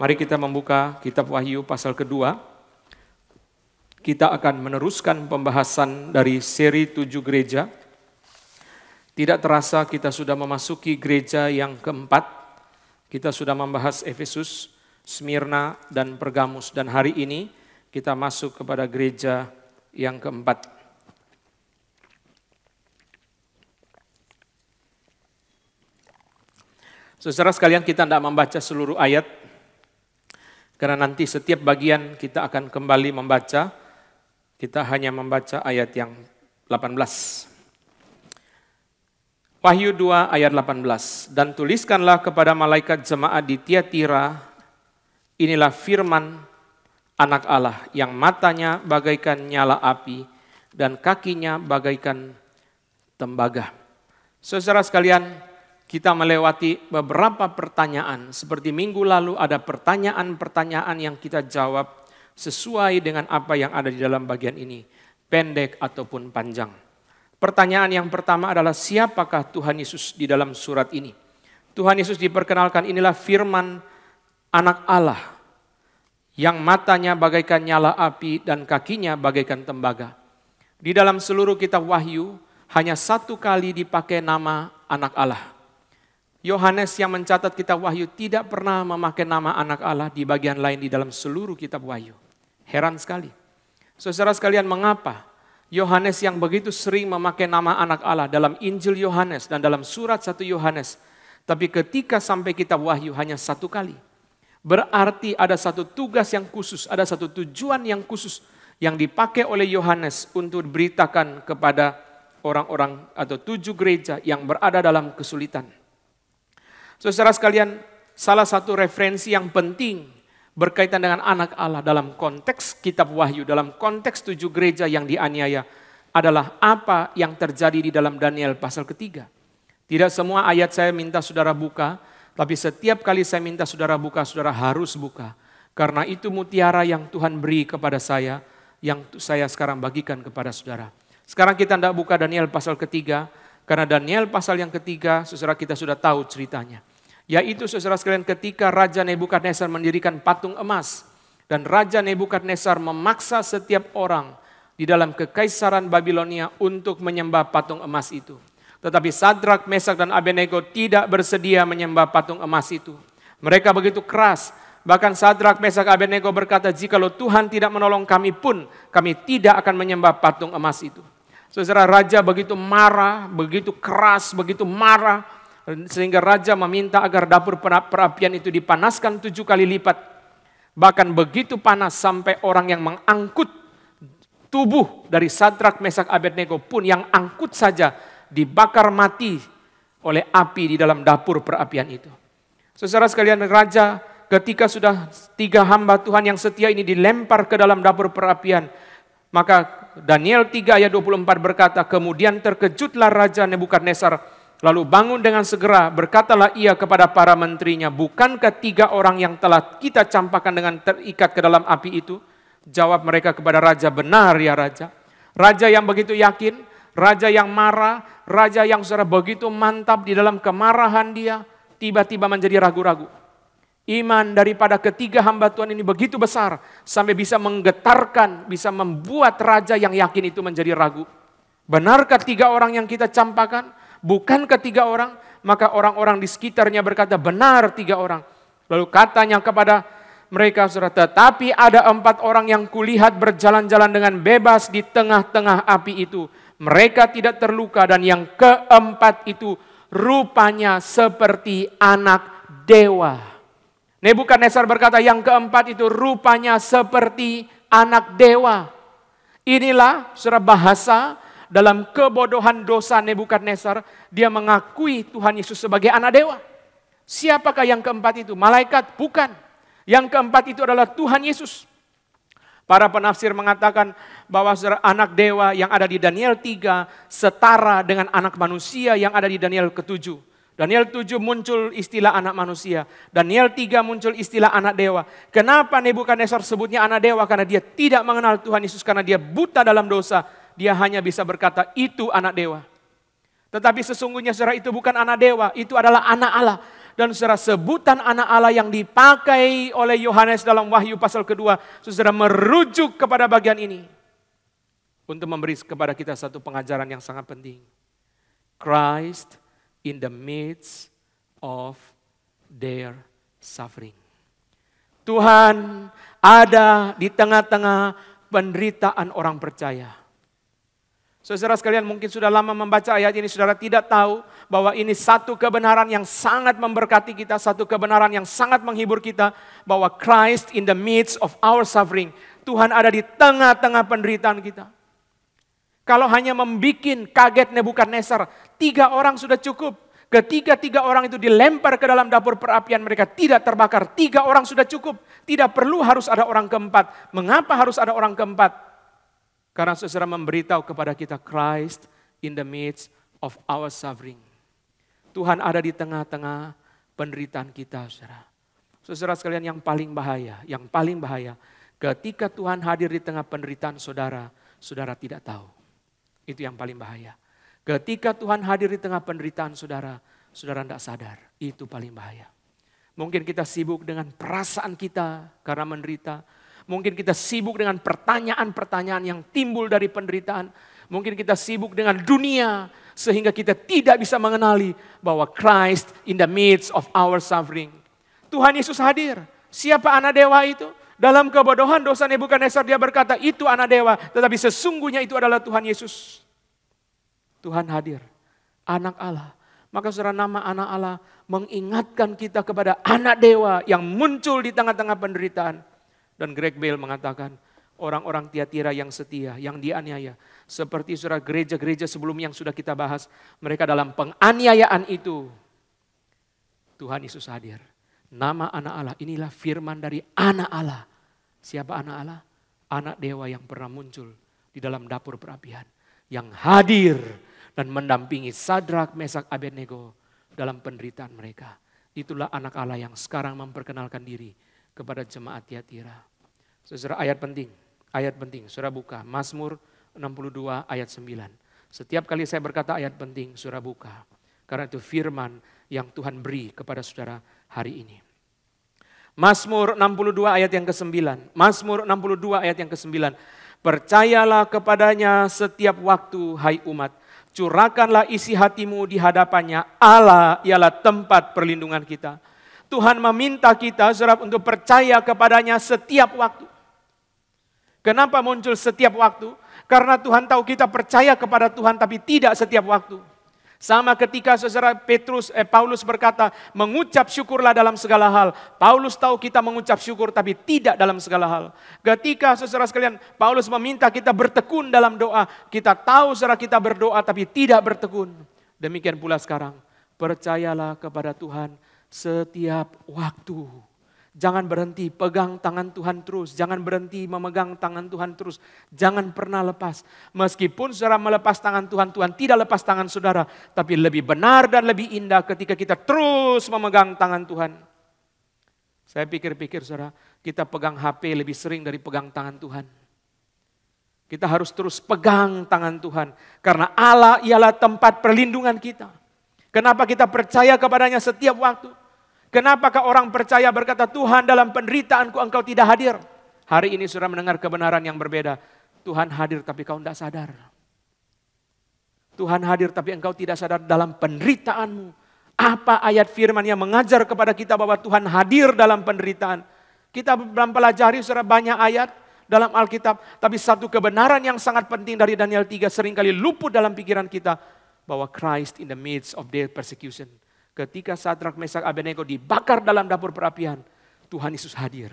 Mari kita membuka kitab Wahyu pasal kedua. Kita akan meneruskan pembahasan dari seri tujuh gereja. Tidak terasa kita sudah memasuki gereja yang keempat. Kita sudah membahas Efesus, Smyrna, dan Pergamus. Dan hari ini kita masuk kepada gereja yang keempat. Secara sekalian kita tidak membaca seluruh ayat karena nanti setiap bagian kita akan kembali membaca. Kita hanya membaca ayat yang 18. Wahyu 2 ayat 18. Dan tuliskanlah kepada malaikat jemaat di Tiatira, inilah firman anak Allah yang matanya bagaikan nyala api dan kakinya bagaikan tembaga. Saudara sekalian, kita melewati beberapa pertanyaan. Seperti minggu lalu ada pertanyaan-pertanyaan yang kita jawab sesuai dengan apa yang ada di dalam bagian ini, pendek ataupun panjang. Pertanyaan yang pertama adalah siapakah Tuhan Yesus di dalam surat ini? Tuhan Yesus diperkenalkan inilah firman anak Allah yang matanya bagaikan nyala api dan kakinya bagaikan tembaga. Di dalam seluruh kitab Wahyu hanya satu kali dipakai nama anak Allah Yohanes yang mencatat kitab Wahyu tidak pernah memakai nama anak Allah di bagian lain di dalam seluruh kitab Wahyu. Heran sekali. Saudara sekalian, mengapa Yohanes yang begitu sering memakai nama anak Allah dalam Injil Yohanes dan dalam surat satu Yohanes, tapi ketika sampai kitab Wahyu hanya satu kali. Berarti ada satu tugas yang khusus, ada satu tujuan yang khusus yang dipakai oleh Yohanes untuk beritakan kepada orang-orang atau tujuh gereja yang berada dalam kesulitan. Saudara sekalian, salah satu referensi yang penting berkaitan dengan anak Allah dalam konteks kitab Wahyu, dalam konteks tujuh gereja yang dianiaya adalah apa yang terjadi di dalam Daniel pasal ketiga. Tidak semua ayat saya minta saudara buka, tapi setiap kali saya minta saudara buka, saudara harus buka. Karena itu mutiara yang Tuhan beri kepada saya, yang saya sekarang bagikan kepada saudara. Sekarang kita tidak buka Daniel pasal ketiga, karena Daniel pasal yang ketiga, saudara kita sudah tahu ceritanya. Yaitu saudara sekalian ketika Raja Nebukadnezar mendirikan patung emas. Dan Raja Nebukadnezar memaksa setiap orang di dalam kekaisaran Babilonia untuk menyembah patung emas itu. Tetapi Sadrak, Mesak, dan Abednego tidak bersedia menyembah patung emas itu. Mereka begitu keras Bahkan Sadrak, Mesak, Abednego berkata, jikalau Tuhan tidak menolong kami pun, kami tidak akan menyembah patung emas itu. Saudara raja begitu marah, begitu keras, begitu marah, sehingga raja meminta agar dapur perapian itu dipanaskan tujuh kali lipat. Bahkan begitu panas sampai orang yang mengangkut tubuh dari Sadrak Mesak Abednego pun yang angkut saja dibakar mati oleh api di dalam dapur perapian itu. Saudara sekalian raja ketika sudah tiga hamba Tuhan yang setia ini dilempar ke dalam dapur perapian, maka Daniel 3 ayat 24 berkata, kemudian terkejutlah Raja Nebukadnezar Lalu bangun dengan segera, berkatalah ia kepada para menterinya, bukankah tiga orang yang telah kita campakkan dengan terikat ke dalam api itu? Jawab mereka kepada raja, benar ya raja. Raja yang begitu yakin, raja yang marah, raja yang sudah begitu mantap di dalam kemarahan dia, tiba-tiba menjadi ragu-ragu. Iman daripada ketiga hamba Tuhan ini begitu besar, sampai bisa menggetarkan, bisa membuat raja yang yakin itu menjadi ragu. Benarkah tiga orang yang kita campakkan? bukan ketiga orang? Maka orang-orang di sekitarnya berkata, benar tiga orang. Lalu katanya kepada mereka surat, tetapi ada empat orang yang kulihat berjalan-jalan dengan bebas di tengah-tengah api itu. Mereka tidak terluka dan yang keempat itu rupanya seperti anak dewa. Nebukadnezar berkata yang keempat itu rupanya seperti anak dewa. Inilah surah bahasa dalam kebodohan dosa Nebukadnezar, dia mengakui Tuhan Yesus sebagai anak dewa. Siapakah yang keempat itu? Malaikat? Bukan. Yang keempat itu adalah Tuhan Yesus. Para penafsir mengatakan bahwa anak dewa yang ada di Daniel 3 setara dengan anak manusia yang ada di Daniel ke-7. Daniel 7 muncul istilah anak manusia. Daniel 3 muncul istilah anak dewa. Kenapa Nebukadnezar sebutnya anak dewa? Karena dia tidak mengenal Tuhan Yesus, karena dia buta dalam dosa dia hanya bisa berkata, itu anak dewa. Tetapi sesungguhnya saudara itu bukan anak dewa, itu adalah anak Allah. Dan saudara sebutan anak Allah yang dipakai oleh Yohanes dalam wahyu pasal kedua, saudara merujuk kepada bagian ini. Untuk memberi kepada kita satu pengajaran yang sangat penting. Christ in the midst of their suffering. Tuhan ada di tengah-tengah penderitaan orang percaya. Saudara sekalian mungkin sudah lama membaca ayat ini, saudara tidak tahu bahwa ini satu kebenaran yang sangat memberkati kita, satu kebenaran yang sangat menghibur kita, bahwa Christ in the midst of our suffering, Tuhan ada di tengah-tengah penderitaan kita. Kalau hanya membuat kaget Nebukadnezar, tiga orang sudah cukup. Ketika tiga orang itu dilempar ke dalam dapur perapian mereka tidak terbakar. Tiga orang sudah cukup. Tidak perlu harus ada orang keempat. Mengapa harus ada orang keempat? Karena saudara memberitahu kepada kita Christ in the midst of our suffering. Tuhan ada di tengah-tengah penderitaan kita, saudara. Saudara sekalian yang paling bahaya, yang paling bahaya ketika Tuhan hadir di tengah penderitaan saudara, saudara tidak tahu. Itu yang paling bahaya. Ketika Tuhan hadir di tengah penderitaan saudara, saudara tidak sadar. Itu paling bahaya. Mungkin kita sibuk dengan perasaan kita karena menderita, Mungkin kita sibuk dengan pertanyaan-pertanyaan yang timbul dari penderitaan. Mungkin kita sibuk dengan dunia sehingga kita tidak bisa mengenali bahwa Christ in the midst of our suffering. Tuhan Yesus hadir. Siapa anak dewa itu? Dalam kebodohan dosa Nebukadnezar dia berkata, itu anak dewa. Tetapi sesungguhnya itu adalah Tuhan Yesus. Tuhan hadir. Anak Allah. Maka saudara nama anak Allah mengingatkan kita kepada anak dewa yang muncul di tengah-tengah penderitaan. Dan Greg Bell mengatakan, orang-orang Tiatira yang setia, yang dianiaya. Seperti surat gereja-gereja sebelum yang sudah kita bahas. Mereka dalam penganiayaan itu. Tuhan Yesus hadir. Nama anak Allah, inilah firman dari anak Allah. Siapa anak Allah? Anak dewa yang pernah muncul di dalam dapur perapian. Yang hadir dan mendampingi Sadrak, Mesak, Abednego dalam penderitaan mereka. Itulah anak Allah yang sekarang memperkenalkan diri kepada jemaat Tiatira. Saudara ayat penting, ayat penting. Saudara buka Mazmur 62 ayat 9. Setiap kali saya berkata ayat penting, saudara buka. Karena itu firman yang Tuhan beri kepada saudara hari ini. Mazmur 62 ayat yang ke-9. Mazmur 62 ayat yang ke-9. Percayalah kepadanya setiap waktu hai umat. Curahkanlah isi hatimu di hadapannya. Allah ialah tempat perlindungan kita. Tuhan meminta kita saudara untuk percaya kepadanya setiap waktu. Kenapa muncul setiap waktu? Karena Tuhan tahu kita percaya kepada Tuhan tapi tidak setiap waktu. Sama ketika saudara Petrus eh, Paulus berkata, mengucap syukurlah dalam segala hal. Paulus tahu kita mengucap syukur tapi tidak dalam segala hal. Ketika saudara sekalian Paulus meminta kita bertekun dalam doa, kita tahu saudara kita berdoa tapi tidak bertekun. Demikian pula sekarang, percayalah kepada Tuhan setiap waktu. Jangan berhenti pegang tangan Tuhan terus. Jangan berhenti memegang tangan Tuhan terus. Jangan pernah lepas. Meskipun saudara melepas tangan Tuhan, Tuhan tidak lepas tangan saudara. Tapi lebih benar dan lebih indah ketika kita terus memegang tangan Tuhan. Saya pikir-pikir saudara, kita pegang HP lebih sering dari pegang tangan Tuhan. Kita harus terus pegang tangan Tuhan. Karena Allah ialah tempat perlindungan kita. Kenapa kita percaya kepadanya setiap waktu? Kenapakah orang percaya berkata, Tuhan dalam penderitaanku engkau tidak hadir. Hari ini sudah mendengar kebenaran yang berbeda. Tuhan hadir tapi kau tidak sadar. Tuhan hadir tapi engkau tidak sadar dalam penderitaanmu. Apa ayat firman yang mengajar kepada kita bahwa Tuhan hadir dalam penderitaan. Kita mempelajari sudah banyak ayat dalam Alkitab. Tapi satu kebenaran yang sangat penting dari Daniel 3 seringkali luput dalam pikiran kita. Bahwa Christ in the midst of their persecution Ketika Sadrak, Mesak, Abednego dibakar dalam dapur perapian, Tuhan Yesus hadir.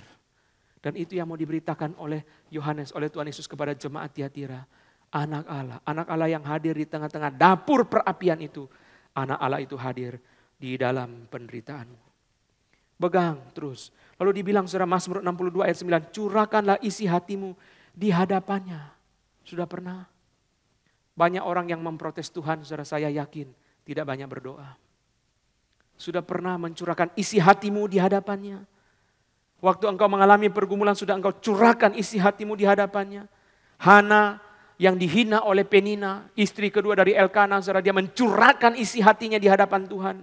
Dan itu yang mau diberitakan oleh Yohanes, oleh Tuhan Yesus kepada jemaat Tiatira. Anak Allah, anak Allah yang hadir di tengah-tengah dapur perapian itu. Anak Allah itu hadir di dalam penderitaanmu. Begang terus. Lalu dibilang surah Mazmur 62 ayat 9, curahkanlah isi hatimu di hadapannya. Sudah pernah? Banyak orang yang memprotes Tuhan, saudara saya yakin, tidak banyak berdoa. Sudah pernah mencurahkan isi hatimu di hadapannya. Waktu engkau mengalami pergumulan sudah engkau curahkan isi hatimu di hadapannya. Hana yang dihina oleh Penina, istri kedua dari Elkana, saudara dia mencurahkan isi hatinya di hadapan Tuhan.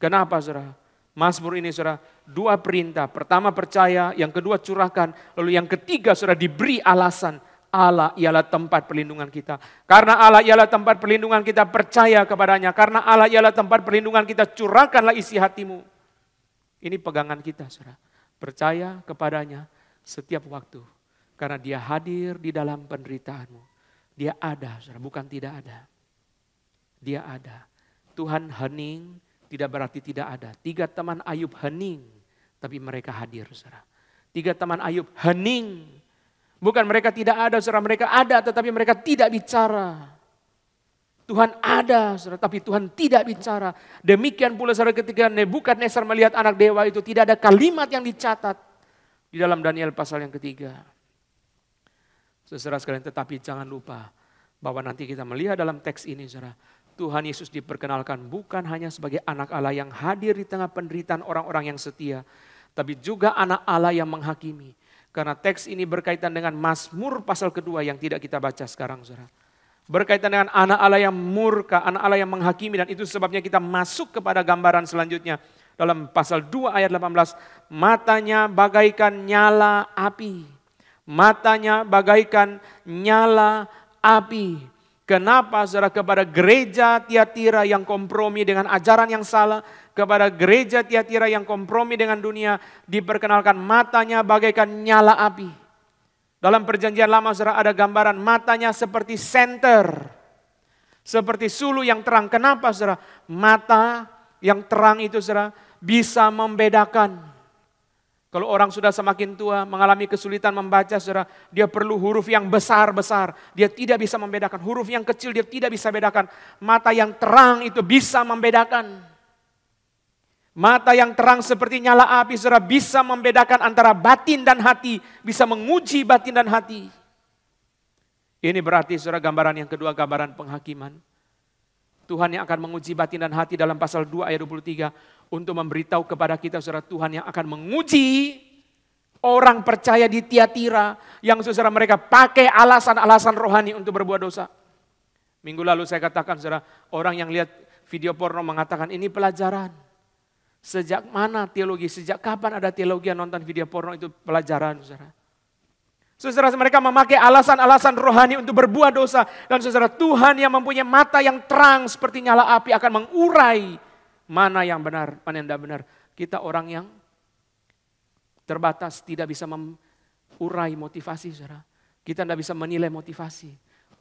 Kenapa saudara? Mazmur ini saudara, dua perintah. Pertama percaya, yang kedua curahkan. Lalu yang ketiga saudara diberi alasan Allah ialah tempat perlindungan kita. Karena Allah ialah tempat perlindungan kita, percaya kepadanya. Karena Allah ialah tempat perlindungan kita, curahkanlah isi hatimu. Ini pegangan kita, saudara. Percaya kepadanya setiap waktu. Karena dia hadir di dalam penderitaanmu. Dia ada, saudara, bukan tidak ada. Dia ada. Tuhan hening tidak berarti tidak ada. Tiga teman Ayub hening, tapi mereka hadir, saudara. Tiga teman Ayub hening, Bukan mereka tidak ada, saudara mereka ada tetapi mereka tidak bicara. Tuhan ada, saudara, tapi Tuhan tidak bicara. Demikian pula saudara ketika Nebukadnezar melihat anak dewa itu tidak ada kalimat yang dicatat di dalam Daniel pasal yang ketiga. Saudara sekalian, tetapi jangan lupa bahwa nanti kita melihat dalam teks ini, saudara, Tuhan Yesus diperkenalkan bukan hanya sebagai anak Allah yang hadir di tengah penderitaan orang-orang yang setia, tapi juga anak Allah yang menghakimi. Karena teks ini berkaitan dengan Mazmur pasal kedua yang tidak kita baca sekarang saudara. Berkaitan dengan anak Allah yang murka, anak Allah yang menghakimi dan itu sebabnya kita masuk kepada gambaran selanjutnya. Dalam pasal 2 ayat 18, matanya bagaikan nyala api. Matanya bagaikan nyala api. Kenapa saudara kepada gereja Tiatira yang kompromi dengan ajaran yang salah, kepada gereja Tiatira yang kompromi dengan dunia, diperkenalkan matanya bagaikan nyala api. Dalam perjanjian lama saudara ada gambaran matanya seperti senter. Seperti sulu yang terang. Kenapa saudara? Mata yang terang itu saudara bisa membedakan. Kalau orang sudah semakin tua, mengalami kesulitan membaca, saudara, dia perlu huruf yang besar-besar. Dia tidak bisa membedakan. Huruf yang kecil dia tidak bisa bedakan. Mata yang terang itu bisa membedakan. Mata yang terang seperti nyala api, saudara bisa membedakan antara batin dan hati, bisa menguji batin dan hati. Ini berarti saudara gambaran yang kedua, gambaran penghakiman. Tuhan yang akan menguji batin dan hati dalam pasal 2 ayat 23 untuk memberitahu kepada kita saudara Tuhan yang akan menguji orang percaya di Tiatira yang saudara mereka pakai alasan-alasan rohani untuk berbuat dosa. Minggu lalu saya katakan saudara, orang yang lihat video porno mengatakan ini pelajaran. Sejak mana teologi, sejak kapan ada teologi yang nonton video porno itu pelajaran, saudara? Saudara, mereka memakai alasan-alasan rohani untuk berbuat dosa. Dan saudara, Tuhan yang mempunyai mata yang terang seperti nyala api akan mengurai mana yang benar, mana yang tidak benar. Kita orang yang terbatas, tidak bisa mengurai motivasi, saudara. Kita tidak bisa menilai motivasi.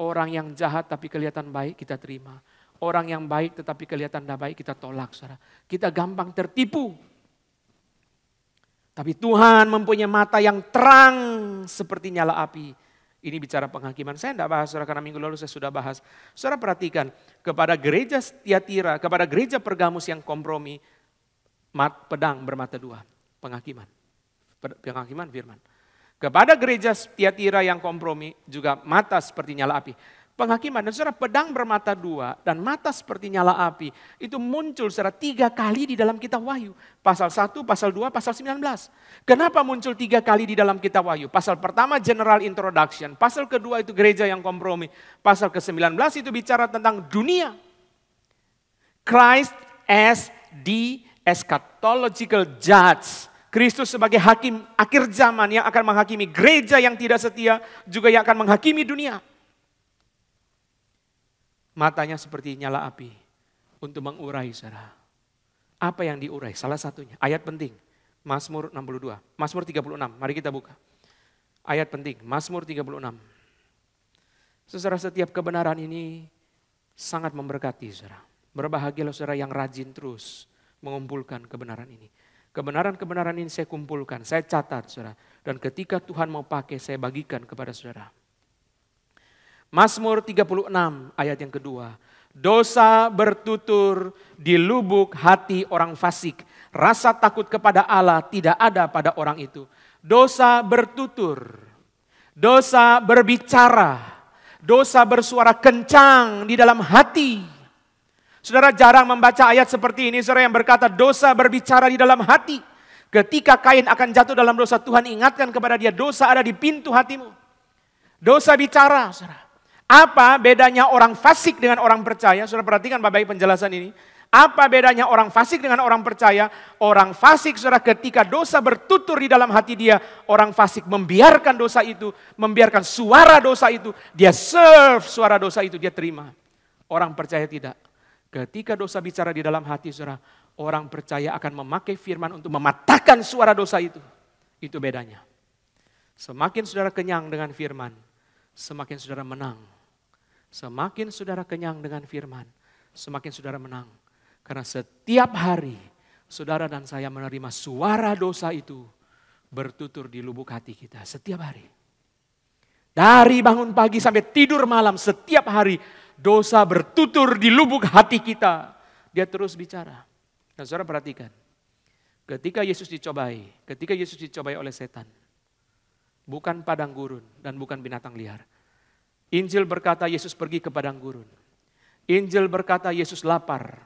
Orang yang jahat tapi kelihatan baik, kita terima orang yang baik tetapi kelihatan tidak baik kita tolak saudara. Kita gampang tertipu. Tapi Tuhan mempunyai mata yang terang seperti nyala api. Ini bicara penghakiman. Saya tidak bahas saudara karena minggu lalu saya sudah bahas. Saudara perhatikan kepada gereja Tiatira, kepada gereja Pergamus yang kompromi, mat, pedang bermata dua, penghakiman. Penghakiman firman. Kepada gereja Tiatira yang kompromi juga mata seperti nyala api penghakiman. Dan saudara pedang bermata dua dan mata seperti nyala api itu muncul secara tiga kali di dalam kitab wahyu. Pasal 1, pasal 2, pasal 19. Kenapa muncul tiga kali di dalam kitab wahyu? Pasal pertama general introduction, pasal kedua itu gereja yang kompromi, pasal ke-19 itu bicara tentang dunia. Christ as the eschatological judge. Kristus sebagai hakim akhir zaman yang akan menghakimi gereja yang tidak setia, juga yang akan menghakimi dunia matanya seperti nyala api untuk mengurai saudara. Apa yang diurai? Salah satunya, ayat penting. Mazmur 62, Mazmur 36, mari kita buka. Ayat penting, Mazmur 36. Saudara setiap kebenaran ini sangat memberkati saudara. Berbahagialah saudara yang rajin terus mengumpulkan kebenaran ini. Kebenaran-kebenaran ini saya kumpulkan, saya catat saudara. Dan ketika Tuhan mau pakai, saya bagikan kepada saudara. Mazmur 36 ayat yang kedua. Dosa bertutur di lubuk hati orang fasik. Rasa takut kepada Allah tidak ada pada orang itu. Dosa bertutur. Dosa berbicara. Dosa bersuara kencang di dalam hati. Saudara jarang membaca ayat seperti ini, saudara yang berkata dosa berbicara di dalam hati. Ketika kain akan jatuh dalam dosa, Tuhan ingatkan kepada dia dosa ada di pintu hatimu. Dosa bicara, saudara. Apa bedanya orang fasik dengan orang percaya? Sudah perhatikan Bapak penjelasan ini. Apa bedanya orang fasik dengan orang percaya? Orang fasik saudara ketika dosa bertutur di dalam hati dia, orang fasik membiarkan dosa itu, membiarkan suara dosa itu, dia serve suara dosa itu, dia terima. Orang percaya tidak. Ketika dosa bicara di dalam hati saudara, orang percaya akan memakai firman untuk mematahkan suara dosa itu. Itu bedanya. Semakin saudara kenyang dengan firman, semakin saudara menang Semakin saudara kenyang dengan firman, semakin saudara menang. Karena setiap hari saudara dan saya menerima suara dosa itu bertutur di lubuk hati kita setiap hari. Dari bangun pagi sampai tidur malam setiap hari dosa bertutur di lubuk hati kita. Dia terus bicara. Dan saudara perhatikan, ketika Yesus dicobai, ketika Yesus dicobai oleh setan, bukan padang gurun dan bukan binatang liar. Injil berkata Yesus pergi ke padang gurun. Injil berkata Yesus lapar.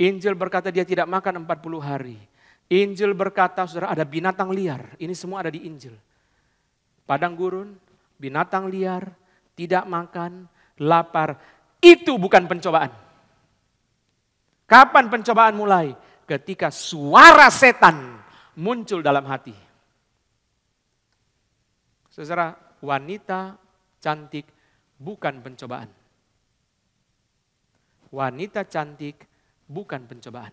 Injil berkata dia tidak makan 40 hari. Injil berkata saudara ada binatang liar. Ini semua ada di Injil. Padang gurun, binatang liar, tidak makan, lapar. Itu bukan pencobaan. Kapan pencobaan mulai? Ketika suara setan muncul dalam hati. Saudara, wanita cantik bukan pencobaan. Wanita cantik bukan pencobaan.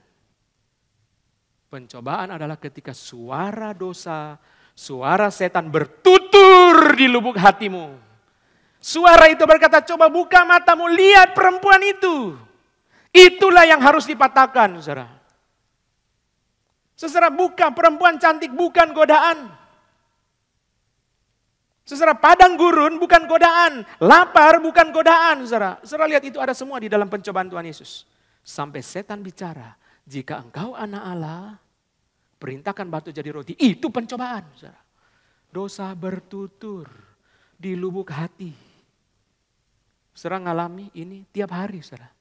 Pencobaan adalah ketika suara dosa, suara setan bertutur di lubuk hatimu. Suara itu berkata, coba buka matamu, lihat perempuan itu. Itulah yang harus dipatahkan, saudara. Seserah buka perempuan cantik bukan godaan. Saudara, padang gurun bukan godaan. Lapar bukan godaan, saudara. Saudara lihat itu ada semua di dalam pencobaan Tuhan Yesus. Sampai setan bicara, jika engkau anak Allah, perintahkan batu jadi roti. Itu pencobaan, saudara. Dosa bertutur di lubuk hati. Saudara ngalami ini tiap hari, saudara.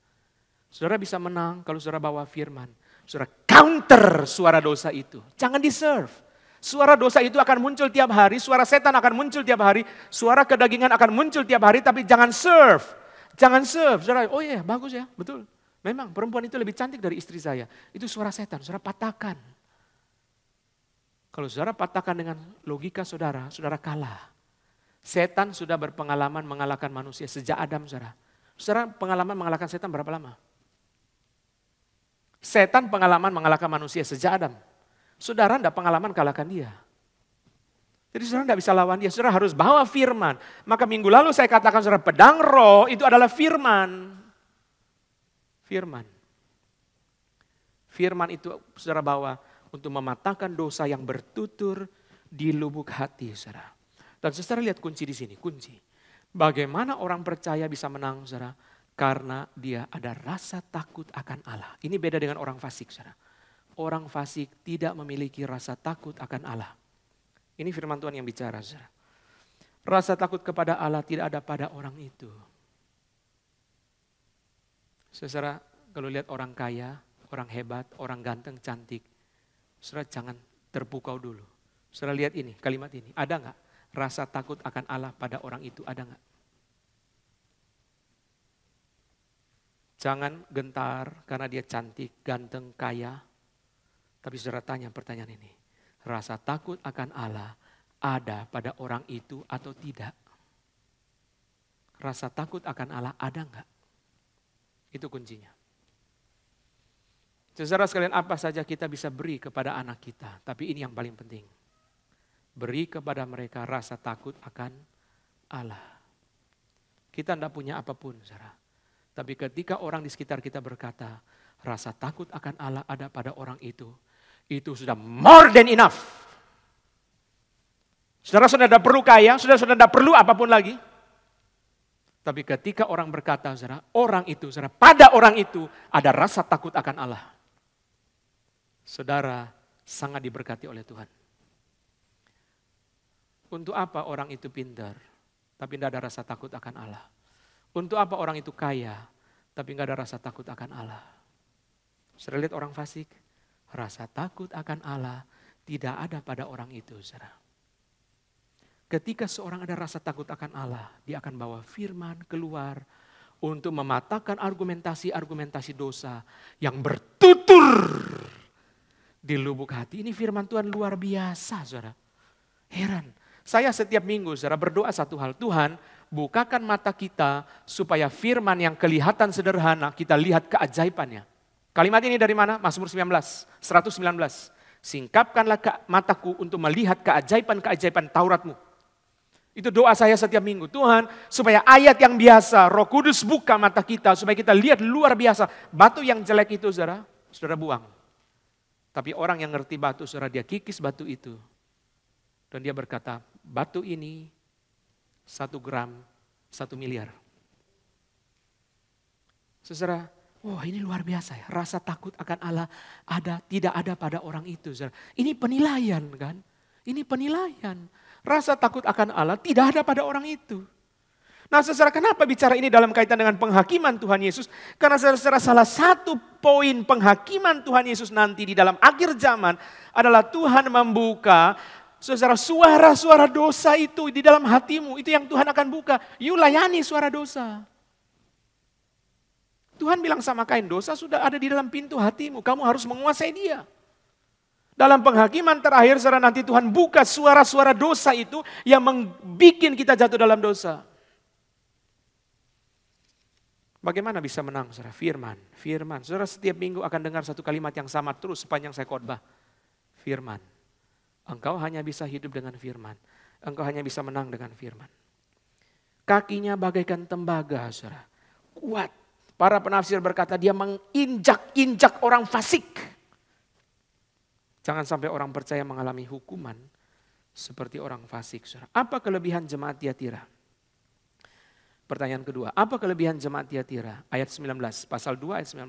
Saudara bisa menang kalau saudara bawa firman. Saudara counter suara dosa itu. Jangan di-serve. Suara dosa itu akan muncul tiap hari, suara setan akan muncul tiap hari, suara kedagingan akan muncul tiap hari, tapi jangan serve. Jangan serve. Saudara, oh iya, yeah, bagus ya, betul. Memang perempuan itu lebih cantik dari istri saya. Itu suara setan, suara patakan. Kalau saudara patahkan dengan logika saudara, saudara kalah. Setan sudah berpengalaman mengalahkan manusia sejak Adam, saudara. Saudara pengalaman mengalahkan setan berapa lama? Setan pengalaman mengalahkan manusia sejak Adam saudara tidak pengalaman kalahkan dia. Jadi saudara tidak bisa lawan dia, saudara harus bawa firman. Maka minggu lalu saya katakan saudara, pedang roh itu adalah firman. Firman. Firman itu saudara bawa untuk mematahkan dosa yang bertutur di lubuk hati saudara. Dan saudara lihat kunci di sini, kunci. Bagaimana orang percaya bisa menang saudara? Karena dia ada rasa takut akan Allah. Ini beda dengan orang fasik saudara orang fasik tidak memiliki rasa takut akan Allah. Ini firman Tuhan yang bicara. Rasa takut kepada Allah tidak ada pada orang itu. Saudara, kalau lihat orang kaya, orang hebat, orang ganteng, cantik, saudara jangan terpukau dulu. Saudara lihat ini, kalimat ini. Ada nggak rasa takut akan Allah pada orang itu? Ada nggak? Jangan gentar karena dia cantik, ganteng, kaya. Tapi saudara tanya pertanyaan ini. Rasa takut akan Allah ada pada orang itu atau tidak? Rasa takut akan Allah ada enggak? Itu kuncinya. Saudara sekalian apa saja kita bisa beri kepada anak kita. Tapi ini yang paling penting. Beri kepada mereka rasa takut akan Allah. Kita tidak punya apapun, saudara. Tapi ketika orang di sekitar kita berkata, rasa takut akan Allah ada pada orang itu, itu sudah more than enough. Saudara sudah tidak perlu kaya, sudah sudah tidak perlu apapun lagi. Tapi ketika orang berkata, saudara, orang itu, saudara, pada orang itu ada rasa takut akan Allah. Saudara sangat diberkati oleh Tuhan. Untuk apa orang itu pintar, tapi tidak ada rasa takut akan Allah? Untuk apa orang itu kaya, tapi tidak ada rasa takut akan Allah? Saudara lihat orang fasik, rasa takut akan Allah tidak ada pada orang itu, saudara. Ketika seorang ada rasa takut akan Allah, dia akan bawa firman keluar untuk mematahkan argumentasi-argumentasi dosa yang bertutur di lubuk hati. Ini firman Tuhan luar biasa, saudara. Heran. Saya setiap minggu, saudara, berdoa satu hal. Tuhan, bukakan mata kita supaya firman yang kelihatan sederhana, kita lihat keajaibannya. Kalimat ini dari mana? Mazmur 19, 119. Singkapkanlah ke mataku untuk melihat keajaiban-keajaiban Tauratmu. Itu doa saya setiap minggu. Tuhan, supaya ayat yang biasa, roh kudus buka mata kita, supaya kita lihat luar biasa. Batu yang jelek itu, saudara, saudara buang. Tapi orang yang ngerti batu, saudara, dia kikis batu itu. Dan dia berkata, batu ini satu gram, satu miliar. Saudara, Wah ini luar biasa ya, rasa takut akan Allah ada tidak ada pada orang itu. Ini penilaian kan, ini penilaian. Rasa takut akan Allah tidak ada pada orang itu. Nah saudara kenapa bicara ini dalam kaitan dengan penghakiman Tuhan Yesus? Karena saudara salah satu poin penghakiman Tuhan Yesus nanti di dalam akhir zaman adalah Tuhan membuka saudara suara-suara dosa itu di dalam hatimu. Itu yang Tuhan akan buka. You layani suara dosa. Tuhan bilang sama kain dosa sudah ada di dalam pintu hatimu. Kamu harus menguasai dia. Dalam penghakiman terakhir saudara nanti Tuhan buka suara-suara dosa itu yang membuat kita jatuh dalam dosa. Bagaimana bisa menang, saudara? Firman, firman. Saudara setiap minggu akan dengar satu kalimat yang sama terus sepanjang saya khotbah. Firman. Engkau hanya bisa hidup dengan firman. Engkau hanya bisa menang dengan firman. Kakinya bagaikan tembaga, saudara. Kuat, Para penafsir berkata dia menginjak-injak orang fasik. Jangan sampai orang percaya mengalami hukuman seperti orang fasik. Apa kelebihan jemaat Tiatira? Pertanyaan kedua, apa kelebihan jemaat Tiatira? Ayat 19, pasal 2 ayat 19.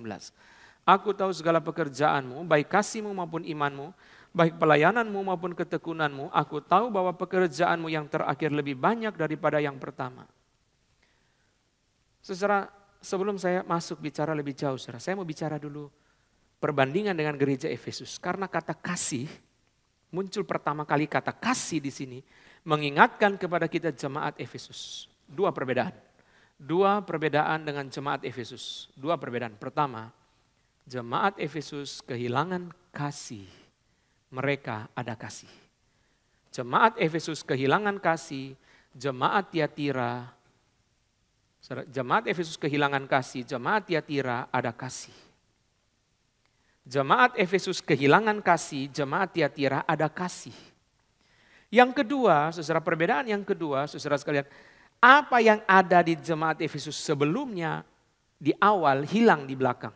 Aku tahu segala pekerjaanmu, baik kasihmu maupun imanmu, baik pelayananmu maupun ketekunanmu. Aku tahu bahwa pekerjaanmu yang terakhir lebih banyak daripada yang pertama. Secara sebelum saya masuk bicara lebih jauh, saudara, saya mau bicara dulu perbandingan dengan gereja Efesus. Karena kata kasih, muncul pertama kali kata kasih di sini, mengingatkan kepada kita jemaat Efesus. Dua perbedaan. Dua perbedaan dengan jemaat Efesus. Dua perbedaan. Pertama, jemaat Efesus kehilangan kasih. Mereka ada kasih. Jemaat Efesus kehilangan kasih, jemaat Tiatira Jemaat Efesus kehilangan kasih, jemaat Tiatira ada kasih. Jemaat Efesus kehilangan kasih, jemaat Tiatira ada kasih. Yang kedua, saudara perbedaan yang kedua, saudara sekalian, apa yang ada di jemaat Efesus sebelumnya di awal hilang di belakang.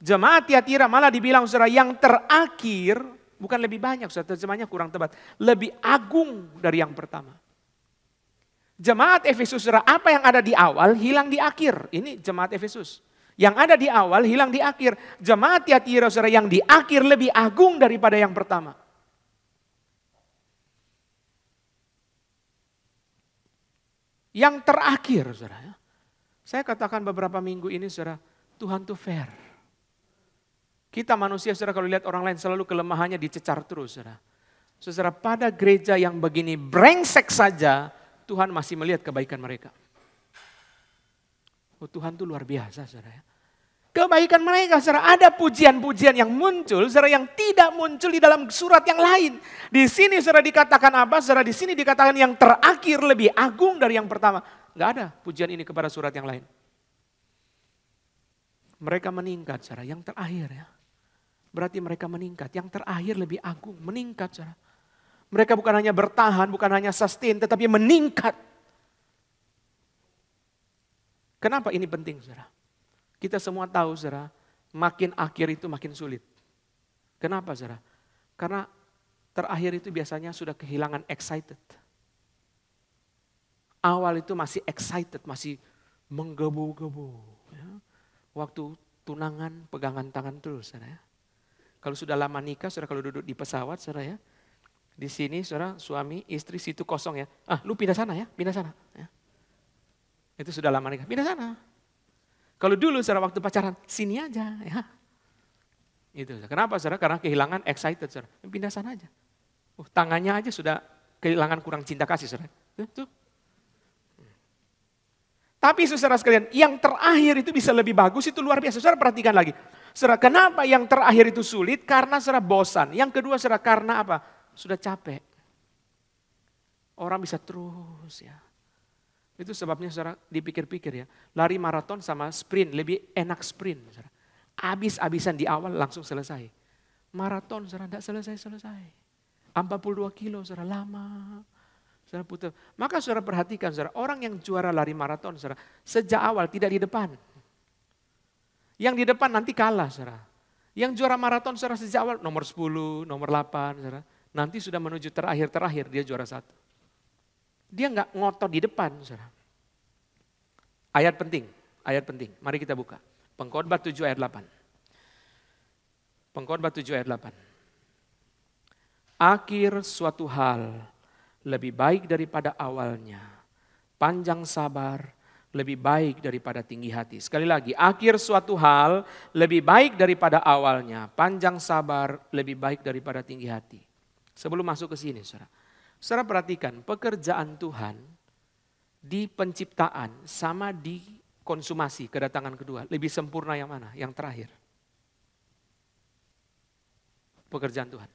Jemaat Tiatira malah dibilang saudara yang terakhir bukan lebih banyak, saudara terjemahnya kurang tepat, lebih agung dari yang pertama. Jemaat Efesus saudara, apa yang ada di awal hilang di akhir. Ini jemaat Efesus. Yang ada di awal hilang di akhir. Jemaat Tiatira saudara yang di akhir lebih agung daripada yang pertama. Yang terakhir saudara. Ya. Saya katakan beberapa minggu ini saudara, Tuhan tuh fair. Kita manusia saudara kalau lihat orang lain selalu kelemahannya dicecar terus saudara. Saudara pada gereja yang begini brengsek saja, Tuhan masih melihat kebaikan mereka. Oh, Tuhan itu luar biasa, saudara. Ya. Kebaikan mereka, saudara. Ada pujian-pujian yang muncul, saudara, yang tidak muncul di dalam surat yang lain. Di sini, saudara, dikatakan apa? Saudara, di sini dikatakan yang terakhir lebih agung dari yang pertama. Gak ada pujian ini kepada surat yang lain. Mereka meningkat, saudara. Yang terakhir ya. Berarti mereka meningkat. Yang terakhir lebih agung, meningkat, saudara. Mereka bukan hanya bertahan, bukan hanya sustain, tetapi meningkat. Kenapa ini penting, saudara? Kita semua tahu, saudara, makin akhir itu makin sulit. Kenapa, saudara? Karena terakhir itu biasanya sudah kehilangan excited. Awal itu masih excited, masih menggebu-gebu. Ya. Waktu tunangan, pegangan tangan terus, saudara. Ya. Kalau sudah lama nikah, saudara kalau duduk di pesawat, saudara ya, di sini saudara suami istri situ kosong ya. Ah lu pindah sana ya, pindah sana. Ya. Itu sudah lama nikah, pindah sana. Kalau dulu saudara waktu pacaran, sini aja ya. Itu. Kenapa saudara? Karena kehilangan excited saudara. Pindah sana aja. Uh, tangannya aja sudah kehilangan kurang cinta kasih saudara. Tuh, tuh. Tapi saudara sekalian, yang terakhir itu bisa lebih bagus itu luar biasa. Saudara perhatikan lagi. Saudara, kenapa yang terakhir itu sulit? Karena saudara bosan. Yang kedua saudara karena apa? sudah capek. Orang bisa terus ya. Itu sebabnya saudara dipikir-pikir ya. Lari maraton sama sprint, lebih enak sprint. Saudara. Abis-abisan di awal langsung selesai. Maraton saudara tidak selesai-selesai. 42 kilo saudara lama. Saudara putar. Maka saudara perhatikan saudara, orang yang juara lari maraton saudara, sejak awal tidak di depan. Yang di depan nanti kalah saudara. Yang juara maraton saudara sejak awal nomor 10, nomor 8 saudara Nanti sudah menuju terakhir-terakhir dia juara satu. Dia nggak ngotot di depan. Saudara. Ayat penting, ayat penting. Mari kita buka. Pengkhotbah 7 ayat 8. Pengkhotbah 7 ayat 8. Akhir suatu hal lebih baik daripada awalnya. Panjang sabar lebih baik daripada tinggi hati. Sekali lagi, akhir suatu hal lebih baik daripada awalnya. Panjang sabar lebih baik daripada tinggi hati. Sebelum masuk ke sini, saudara. Saudara perhatikan, pekerjaan Tuhan di penciptaan sama di konsumasi kedatangan kedua. Lebih sempurna yang mana? Yang terakhir. Pekerjaan Tuhan.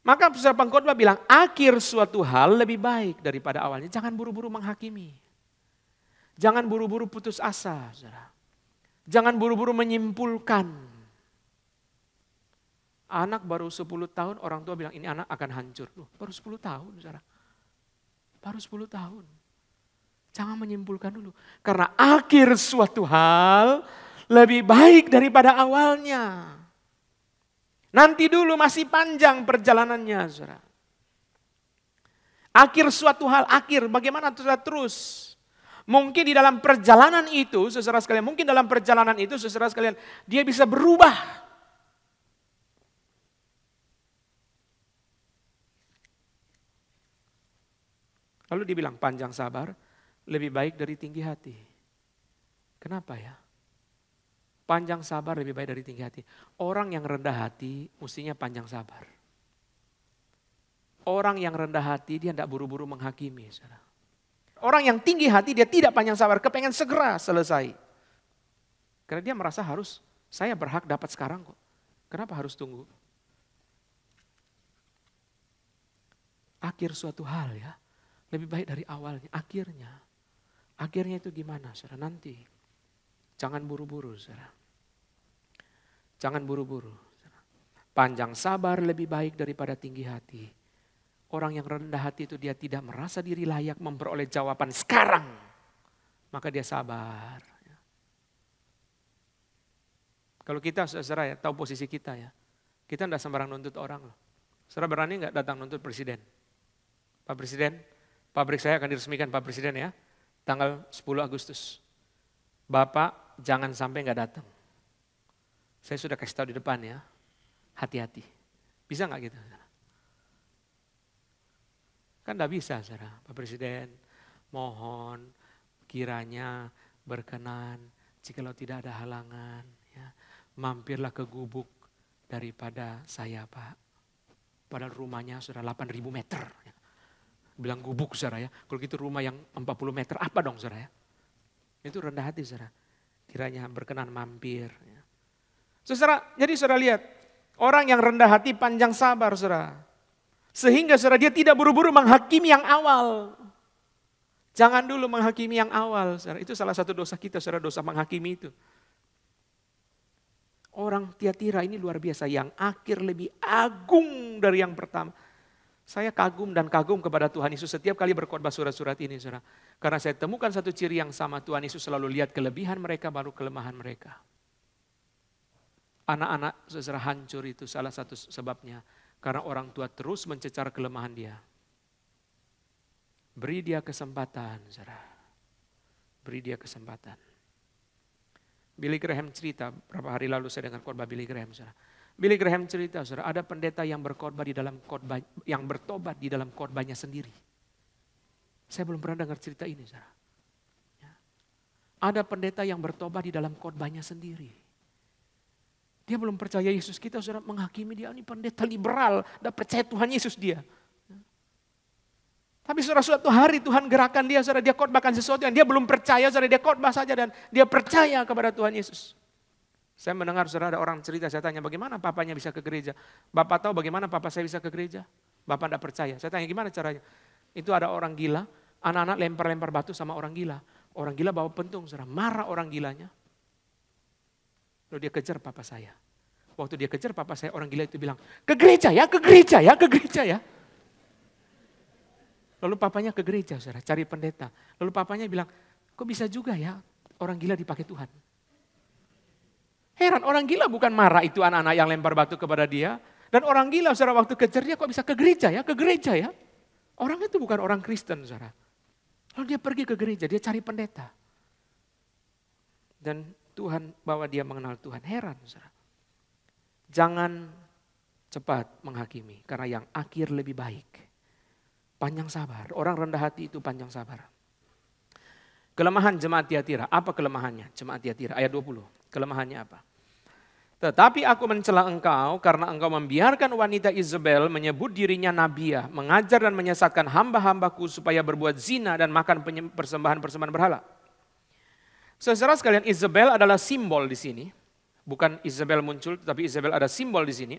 Maka saudara pengkhotbah bilang, akhir suatu hal lebih baik daripada awalnya. Jangan buru-buru menghakimi. Jangan buru-buru putus asa, saudara. Jangan buru-buru menyimpulkan. Anak baru 10 tahun, orang tua bilang ini anak akan hancur. Loh, baru 10 tahun, saudara. Baru 10 tahun. Jangan menyimpulkan dulu. Karena akhir suatu hal lebih baik daripada awalnya. Nanti dulu masih panjang perjalanannya, saudara. Akhir suatu hal, akhir bagaimana saudara terus. Mungkin di dalam perjalanan itu, saudara sekalian, mungkin dalam perjalanan itu, saudara sekalian, dia bisa berubah. Lalu dibilang panjang sabar lebih baik dari tinggi hati. Kenapa ya? Panjang sabar lebih baik dari tinggi hati. Orang yang rendah hati mestinya panjang sabar. Orang yang rendah hati dia tidak buru-buru menghakimi. Orang yang tinggi hati dia tidak panjang sabar, kepengen segera selesai. Karena dia merasa harus, saya berhak dapat sekarang kok. Kenapa harus tunggu? Akhir suatu hal ya lebih baik dari awalnya. Akhirnya, akhirnya itu gimana? Saudara nanti. Jangan buru-buru, saudara. Jangan buru-buru. Panjang sabar lebih baik daripada tinggi hati. Orang yang rendah hati itu dia tidak merasa diri layak memperoleh jawaban sekarang. Maka dia sabar. Ya. Kalau kita saudara ya, tahu posisi kita ya. Kita tidak sembarang nuntut orang loh. Saudara berani nggak datang nuntut presiden? Pak Presiden, Pabrik saya akan diresmikan Pak Presiden ya, tanggal 10 Agustus. Bapak jangan sampai nggak datang. Saya sudah kasih tahu di depan ya, hati-hati. Bisa nggak gitu? Kan nggak bisa, Sarah. Pak Presiden, mohon kiranya berkenan jikalau tidak ada halangan. Ya, mampirlah ke gubuk daripada saya, Pak. Padahal rumahnya sudah 8.000 meter. Ya bilang gubuk saudara ya. Kalau gitu rumah yang 40 meter apa dong saudara ya. Itu rendah hati saudara. Kiranya berkenan mampir. Ya. saudara, jadi saudara lihat. Orang yang rendah hati panjang sabar saudara. Sehingga saudara dia tidak buru-buru menghakimi yang awal. Jangan dulu menghakimi yang awal. Saudara. Itu salah satu dosa kita saudara, dosa menghakimi itu. Orang Tiatira ini luar biasa, yang akhir lebih agung dari yang pertama. Saya kagum dan kagum kepada Tuhan Yesus setiap kali berkhotbah surat-surat ini, saudara. Karena saya temukan satu ciri yang sama, Tuhan Yesus selalu lihat kelebihan mereka, baru kelemahan mereka. Anak-anak saudara hancur itu salah satu sebabnya. Karena orang tua terus mencecar kelemahan dia. Beri dia kesempatan, saudara. Beri dia kesempatan. Billy Graham cerita, berapa hari lalu saya dengar khotbah Billy Graham, saudara Billy Graham cerita, saudara, ada pendeta yang berkorban di dalam korban, yang bertobat di dalam korbannya sendiri. Saya belum pernah dengar cerita ini, saudara. Ya. Ada pendeta yang bertobat di dalam korbannya sendiri. Dia belum percaya Yesus kita, saudara, menghakimi dia ini pendeta liberal, tidak percaya Tuhan Yesus dia. Ya. Tapi saudara suatu hari Tuhan gerakan dia, saudara dia khotbahkan sesuatu yang dia belum percaya, saudara dia khotbah saja dan dia percaya kepada Tuhan Yesus. Saya mendengar saudara ada orang cerita, saya tanya bagaimana papanya bisa ke gereja. Bapak tahu bagaimana papa saya bisa ke gereja? Bapak tidak percaya. Saya tanya gimana caranya? Itu ada orang gila, anak-anak lempar-lempar batu sama orang gila. Orang gila bawa pentung, saudara. Marah orang gilanya. Lalu dia kejar papa saya. Waktu dia kejar papa saya, orang gila itu bilang, ke gereja ya, ke gereja ya, ke gereja ya. Lalu papanya ke gereja, saudara, cari pendeta. Lalu papanya bilang, kok bisa juga ya orang gila dipakai Tuhan? Heran, orang gila bukan marah itu anak-anak yang lempar batu kepada dia. Dan orang gila, secara waktu kejar dia kok bisa ke gereja ya, ke gereja ya. Orang itu bukan orang Kristen, saudara. Lalu dia pergi ke gereja, dia cari pendeta. Dan Tuhan bawa dia mengenal Tuhan. Heran, saudara. Jangan cepat menghakimi, karena yang akhir lebih baik. Panjang sabar, orang rendah hati itu panjang sabar. Kelemahan jemaat Tiatira, apa kelemahannya jemaat Tiatira? Ayat 20. Kelemahannya apa? Tetapi aku mencela engkau karena engkau membiarkan wanita Isabel menyebut dirinya Nabiyah, mengajar dan menyesatkan hamba-hambaku supaya berbuat zina dan makan persembahan-persembahan berhala. Saudara sekalian, Isabel adalah simbol di sini. Bukan Isabel muncul, tapi Isabel ada simbol di sini.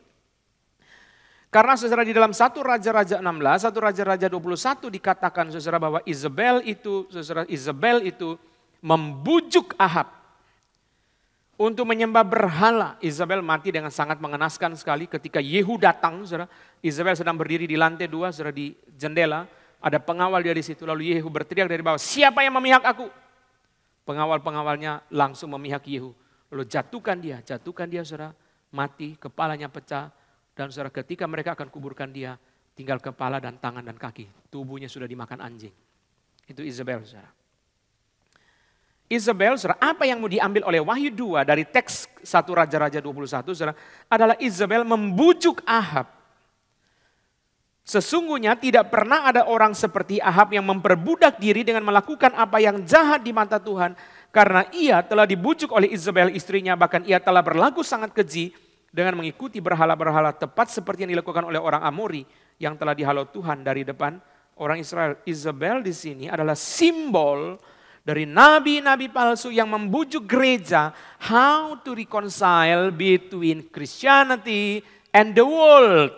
Karena saudara di dalam satu Raja-Raja 16, satu Raja-Raja 21 dikatakan saudara bahwa Isabel itu, saudara Isabel itu membujuk Ahab untuk menyembah berhala. Isabel mati dengan sangat mengenaskan sekali ketika Yehu datang. Saudara. Isabel sedang berdiri di lantai dua, saudara, di jendela. Ada pengawal dia di situ. Lalu Yehu berteriak dari bawah, siapa yang memihak aku? Pengawal-pengawalnya langsung memihak Yehu. Lalu jatuhkan dia, jatuhkan dia saudara. Mati, kepalanya pecah. Dan saudara ketika mereka akan kuburkan dia, tinggal kepala dan tangan dan kaki. Tubuhnya sudah dimakan anjing. Itu Isabel saudara. Isabel, saudara, apa yang mau diambil oleh Wahyu 2 dari teks 1 Raja-Raja 21, saudara, adalah Isabel membujuk Ahab. Sesungguhnya tidak pernah ada orang seperti Ahab yang memperbudak diri dengan melakukan apa yang jahat di mata Tuhan karena ia telah dibujuk oleh Isabel istrinya bahkan ia telah berlaku sangat keji dengan mengikuti berhala-berhala tepat seperti yang dilakukan oleh orang Amori yang telah dihalau Tuhan dari depan orang Israel. Isabel di sini adalah simbol dari nabi-nabi palsu yang membujuk gereja how to reconcile between Christianity and the world.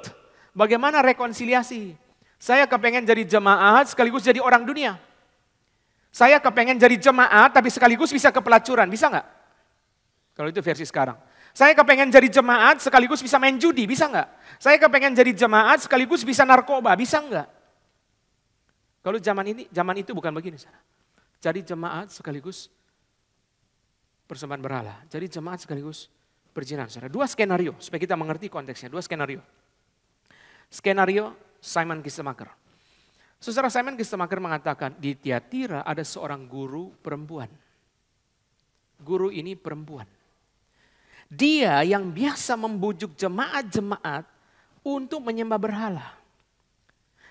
Bagaimana rekonsiliasi? Saya kepengen jadi jemaat sekaligus jadi orang dunia. Saya kepengen jadi jemaat tapi sekaligus bisa ke pelacuran, bisa nggak? Kalau itu versi sekarang. Saya kepengen jadi jemaat sekaligus bisa main judi, bisa nggak? Saya kepengen jadi jemaat sekaligus bisa narkoba, bisa nggak? Kalau zaman ini, zaman itu bukan begini. Sarah. Jadi jemaat sekaligus persembahan berhala. Jadi jemaat sekaligus perjinan. Saudara. Dua skenario, supaya kita mengerti konteksnya. Dua skenario. Skenario Simon Gistemaker. Saudara Simon Gistemaker mengatakan, di Tiatira ada seorang guru perempuan. Guru ini perempuan. Dia yang biasa membujuk jemaat-jemaat untuk menyembah berhala.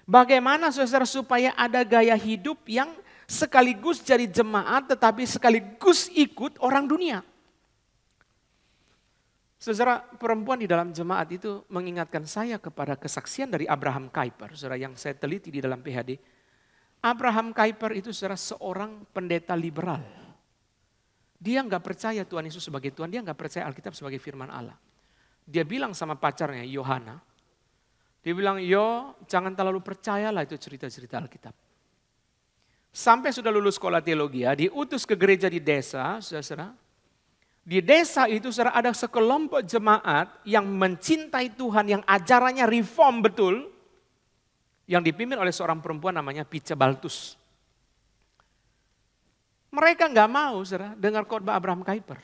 Bagaimana saudara supaya ada gaya hidup yang sekaligus jadi jemaat tetapi sekaligus ikut orang dunia. Sejarah perempuan di dalam jemaat itu mengingatkan saya kepada kesaksian dari Abraham Kuyper, sejarah yang saya teliti di dalam PhD. Abraham Kuyper itu saudara seorang pendeta liberal. Dia nggak percaya Tuhan Yesus sebagai Tuhan, dia nggak percaya Alkitab sebagai firman Allah. Dia bilang sama pacarnya, Yohana, dia bilang, yo jangan terlalu percayalah itu cerita-cerita Alkitab. Sampai sudah lulus sekolah teologi ya, diutus ke gereja di desa, saudara Di desa itu saudara ada sekelompok jemaat yang mencintai Tuhan, yang ajarannya reform betul. Yang dipimpin oleh seorang perempuan namanya Pica Baltus. Mereka nggak mau saudara dengar khotbah Abraham Kuyper.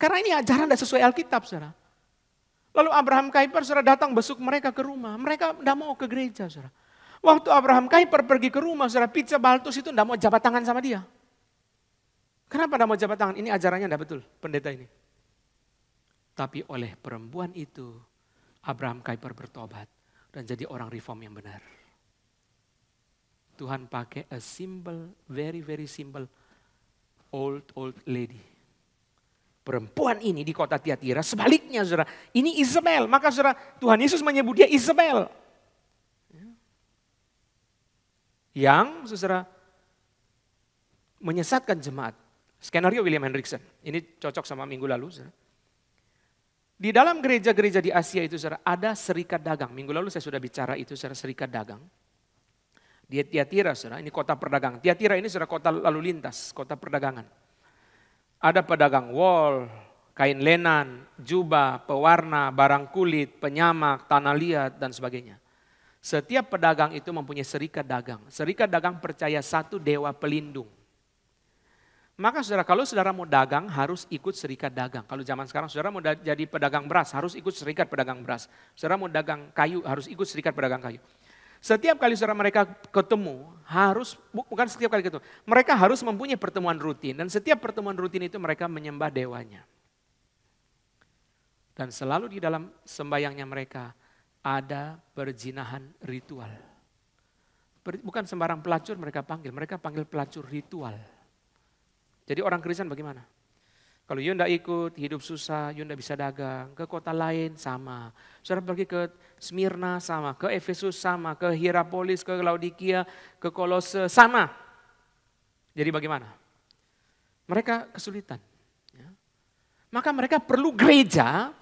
Karena ini ajaran tidak sesuai Alkitab saudara. Lalu Abraham Kuyper saudara datang besuk mereka ke rumah. Mereka tidak mau ke gereja saudara. Waktu Abraham Kaiper pergi ke rumah, saudara pizza Baltus itu tidak mau jabat tangan sama dia. Kenapa tidak mau jabat tangan? Ini ajarannya tidak betul, pendeta ini. Tapi oleh perempuan itu, Abraham Kaiper bertobat dan jadi orang reform yang benar. Tuhan pakai a simple, very very simple old old lady. Perempuan ini di kota Tiatira, sebaliknya saudara, ini Isabel. Maka saudara, Tuhan Yesus menyebut dia Isabel, yang saudara menyesatkan jemaat. Skenario William Hendrickson, ini cocok sama minggu lalu. Saudara. Di dalam gereja-gereja di Asia itu saudara, ada serikat dagang. Minggu lalu saya sudah bicara itu saudara serikat dagang. Di Tiatira saudara, ini kota perdagangan. Tiatira ini saudara kota lalu lintas, kota perdagangan. Ada pedagang wall, kain lenan, jubah, pewarna, barang kulit, penyamak, tanah liat, dan sebagainya. Setiap pedagang itu mempunyai serikat dagang. Serikat dagang percaya satu dewa pelindung. Maka saudara, kalau saudara mau dagang harus ikut serikat dagang. Kalau zaman sekarang saudara mau jadi pedagang beras harus ikut serikat pedagang beras. Saudara mau dagang kayu harus ikut serikat pedagang kayu. Setiap kali saudara mereka ketemu harus, bukan setiap kali ketemu, mereka harus mempunyai pertemuan rutin. Dan setiap pertemuan rutin itu mereka menyembah dewanya. Dan selalu di dalam sembayangnya mereka ada perzinahan ritual. Bukan sembarang pelacur mereka panggil, mereka panggil pelacur ritual. Jadi orang Kristen bagaimana? Kalau Yunda ikut, hidup susah, Yunda bisa dagang, ke kota lain sama. Saudara pergi ke Smyrna sama, ke Efesus sama, ke Hierapolis, ke Laodikia, ke Kolose sama. Jadi bagaimana? Mereka kesulitan. Ya. Maka mereka perlu gereja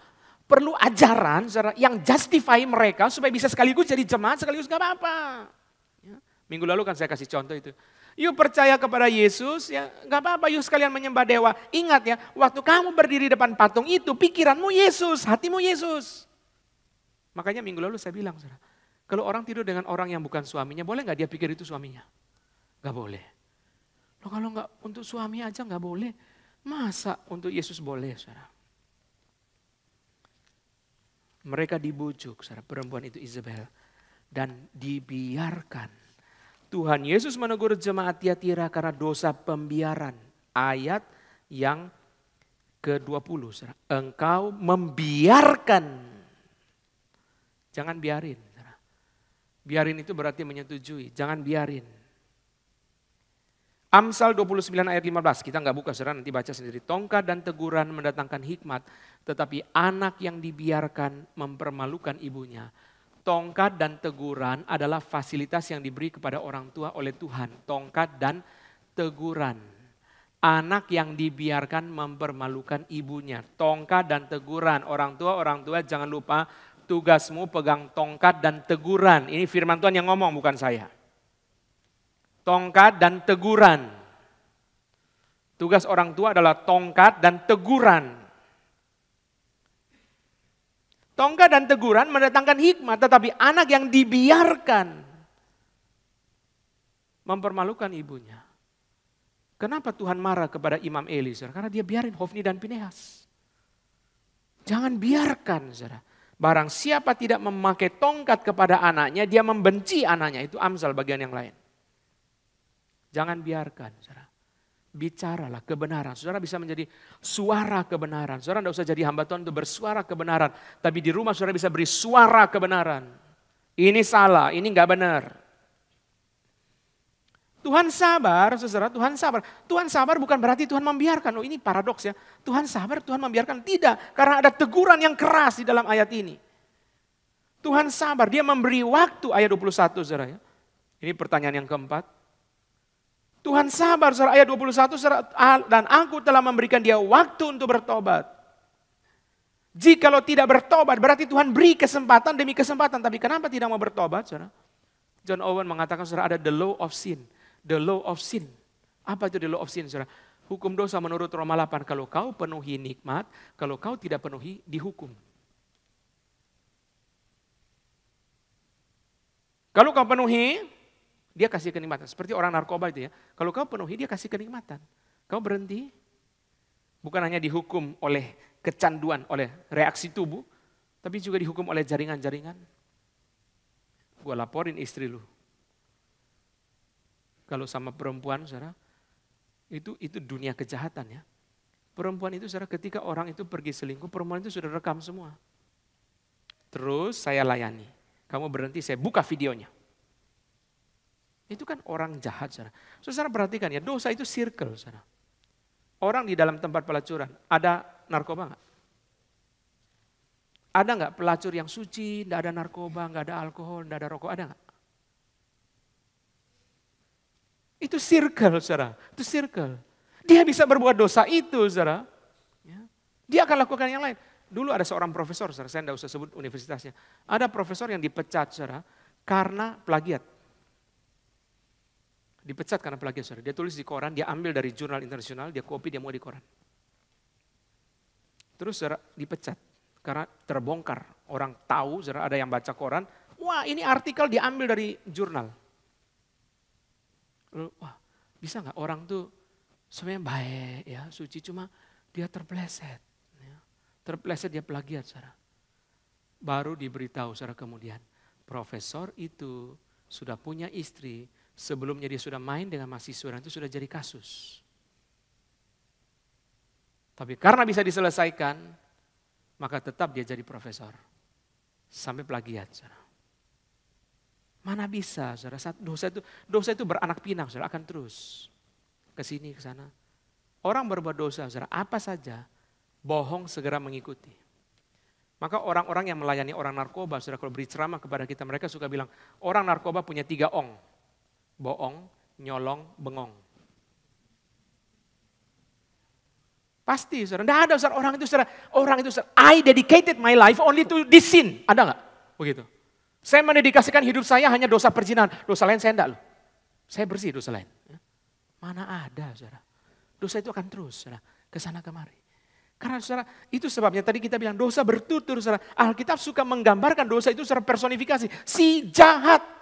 perlu ajaran yang justify mereka supaya bisa sekaligus jadi jemaat sekaligus gak apa-apa. Ya. Minggu lalu kan saya kasih contoh itu. Yuk percaya kepada Yesus, ya gak apa-apa. Yuk sekalian menyembah dewa. Ingat ya, waktu kamu berdiri depan patung itu, pikiranmu Yesus, hatimu Yesus. Makanya minggu lalu saya bilang, saudara, kalau orang tidur dengan orang yang bukan suaminya, boleh nggak dia pikir itu suaminya? Gak boleh. Loh, kalau nggak untuk suami aja nggak boleh, masa untuk Yesus boleh, saudara? Mereka dibujuk, saudara perempuan itu Isabel. Dan dibiarkan. Tuhan Yesus menegur jemaat Tiatira karena dosa pembiaran. Ayat yang ke-20. Saudara. Engkau membiarkan. Jangan biarin. Biarin itu berarti menyetujui. Jangan biarin Amsal 29 ayat 15, kita nggak buka saudara nanti baca sendiri. Tongkat dan teguran mendatangkan hikmat, tetapi anak yang dibiarkan mempermalukan ibunya. Tongkat dan teguran adalah fasilitas yang diberi kepada orang tua oleh Tuhan. Tongkat dan teguran. Anak yang dibiarkan mempermalukan ibunya. Tongkat dan teguran. Orang tua, orang tua jangan lupa tugasmu pegang tongkat dan teguran. Ini firman Tuhan yang ngomong bukan saya tongkat dan teguran. Tugas orang tua adalah tongkat dan teguran. Tongkat dan teguran mendatangkan hikmat, tetapi anak yang dibiarkan mempermalukan ibunya. Kenapa Tuhan marah kepada Imam Eliezer? Karena dia biarin Hofni dan Pinehas. Jangan biarkan, saudara. Barang siapa tidak memakai tongkat kepada anaknya, dia membenci anaknya. Itu Amsal bagian yang lain. Jangan biarkan, saudara. Bicaralah kebenaran. Saudara bisa menjadi suara kebenaran. Saudara tidak usah jadi hamba Tuhan untuk bersuara kebenaran. Tapi di rumah saudara bisa beri suara kebenaran. Ini salah, ini nggak benar. Tuhan sabar, saudara, Tuhan sabar. Tuhan sabar bukan berarti Tuhan membiarkan. Oh ini paradoks ya. Tuhan sabar, Tuhan membiarkan. Tidak, karena ada teguran yang keras di dalam ayat ini. Tuhan sabar, dia memberi waktu ayat 21 saudara ya. Ini pertanyaan yang keempat. Tuhan sabar, surah ayat 21, surah, dan aku telah memberikan dia waktu untuk bertobat. kalau tidak bertobat, berarti Tuhan beri kesempatan demi kesempatan. Tapi kenapa tidak mau bertobat? Saudara? John Owen mengatakan saudara ada the law of sin. The law of sin. Apa itu the law of sin? Saudara? Hukum dosa menurut Roma 8. Kalau kau penuhi nikmat, kalau kau tidak penuhi, dihukum. Kalau kau penuhi, dia kasih kenikmatan. Seperti orang narkoba itu ya. Kalau kamu penuhi, dia kasih kenikmatan. Kamu berhenti, bukan hanya dihukum oleh kecanduan, oleh reaksi tubuh, tapi juga dihukum oleh jaringan-jaringan. Gue laporin istri lu. Kalau sama perempuan, saudara, itu itu dunia kejahatan ya. Perempuan itu saudara ketika orang itu pergi selingkuh, perempuan itu sudah rekam semua. Terus saya layani. Kamu berhenti, saya buka videonya. Itu kan orang jahat, saudara. So, saudara perhatikan ya, dosa itu circle, saudara. Orang di dalam tempat pelacuran, ada narkoba enggak? Ada enggak pelacur yang suci, enggak ada narkoba, enggak ada alkohol, enggak ada rokok, ada enggak? Itu circle, saudara. Itu circle. Dia bisa berbuat dosa itu, saudara. Ya. Dia akan lakukan yang lain. Dulu ada seorang profesor, saudara, saya enggak usah sebut universitasnya. Ada profesor yang dipecat, saudara, karena plagiat dipecat karena plagiat saudara. Dia tulis di koran, dia ambil dari jurnal internasional, dia copy, dia mau di koran. Terus saudara dipecat karena terbongkar. Orang tahu, saudara ada yang baca koran, wah ini artikel diambil dari jurnal. Lalu, wah bisa nggak orang tuh sebenarnya baik ya, suci cuma dia terpleset. Ya. Terpleset dia pelagiat saudara. Baru diberitahu saudara kemudian, profesor itu sudah punya istri, sebelumnya dia sudah main dengan mahasiswa dan itu sudah jadi kasus. Tapi karena bisa diselesaikan, maka tetap dia jadi profesor. Sampai plagiat. Saudara. Mana bisa, saudara. Dosa itu, dosa itu beranak pinang. saudara. Akan terus ke sini, ke sana. Orang berbuat dosa, saudara. Apa saja, bohong segera mengikuti. Maka orang-orang yang melayani orang narkoba, saudara, kalau beri ceramah kepada kita, mereka suka bilang, orang narkoba punya tiga ong bohong, nyolong, bengong. Pasti, saudara. Tidak ada, saudara. Orang itu, saudara. Orang itu, saudara. I dedicated my life only to this sin. Ada nggak? Begitu. Saya mendedikasikan hidup saya hanya dosa perzinahan. Dosa lain saya enggak loh. Saya bersih dosa lain. Ya. Mana ada, saudara. Dosa itu akan terus, saudara. Kesana kemari. Karena saudara, itu sebabnya tadi kita bilang dosa bertutur, saudara. Alkitab suka menggambarkan dosa itu secara personifikasi. Si jahat.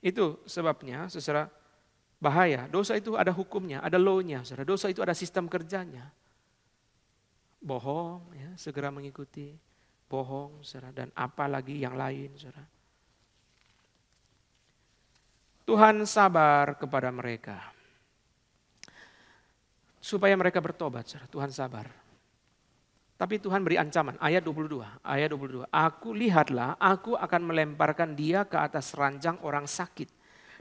Itu sebabnya secara bahaya. Dosa itu ada hukumnya, ada law-nya. Saudara. Dosa itu ada sistem kerjanya. Bohong, ya, segera mengikuti. Bohong, saudara. dan lagi yang lain. Saudara. Tuhan sabar kepada mereka. Supaya mereka bertobat, saudara. Tuhan sabar. Tapi Tuhan beri ancaman, ayat 22, ayat 22. Aku lihatlah, aku akan melemparkan dia ke atas ranjang orang sakit.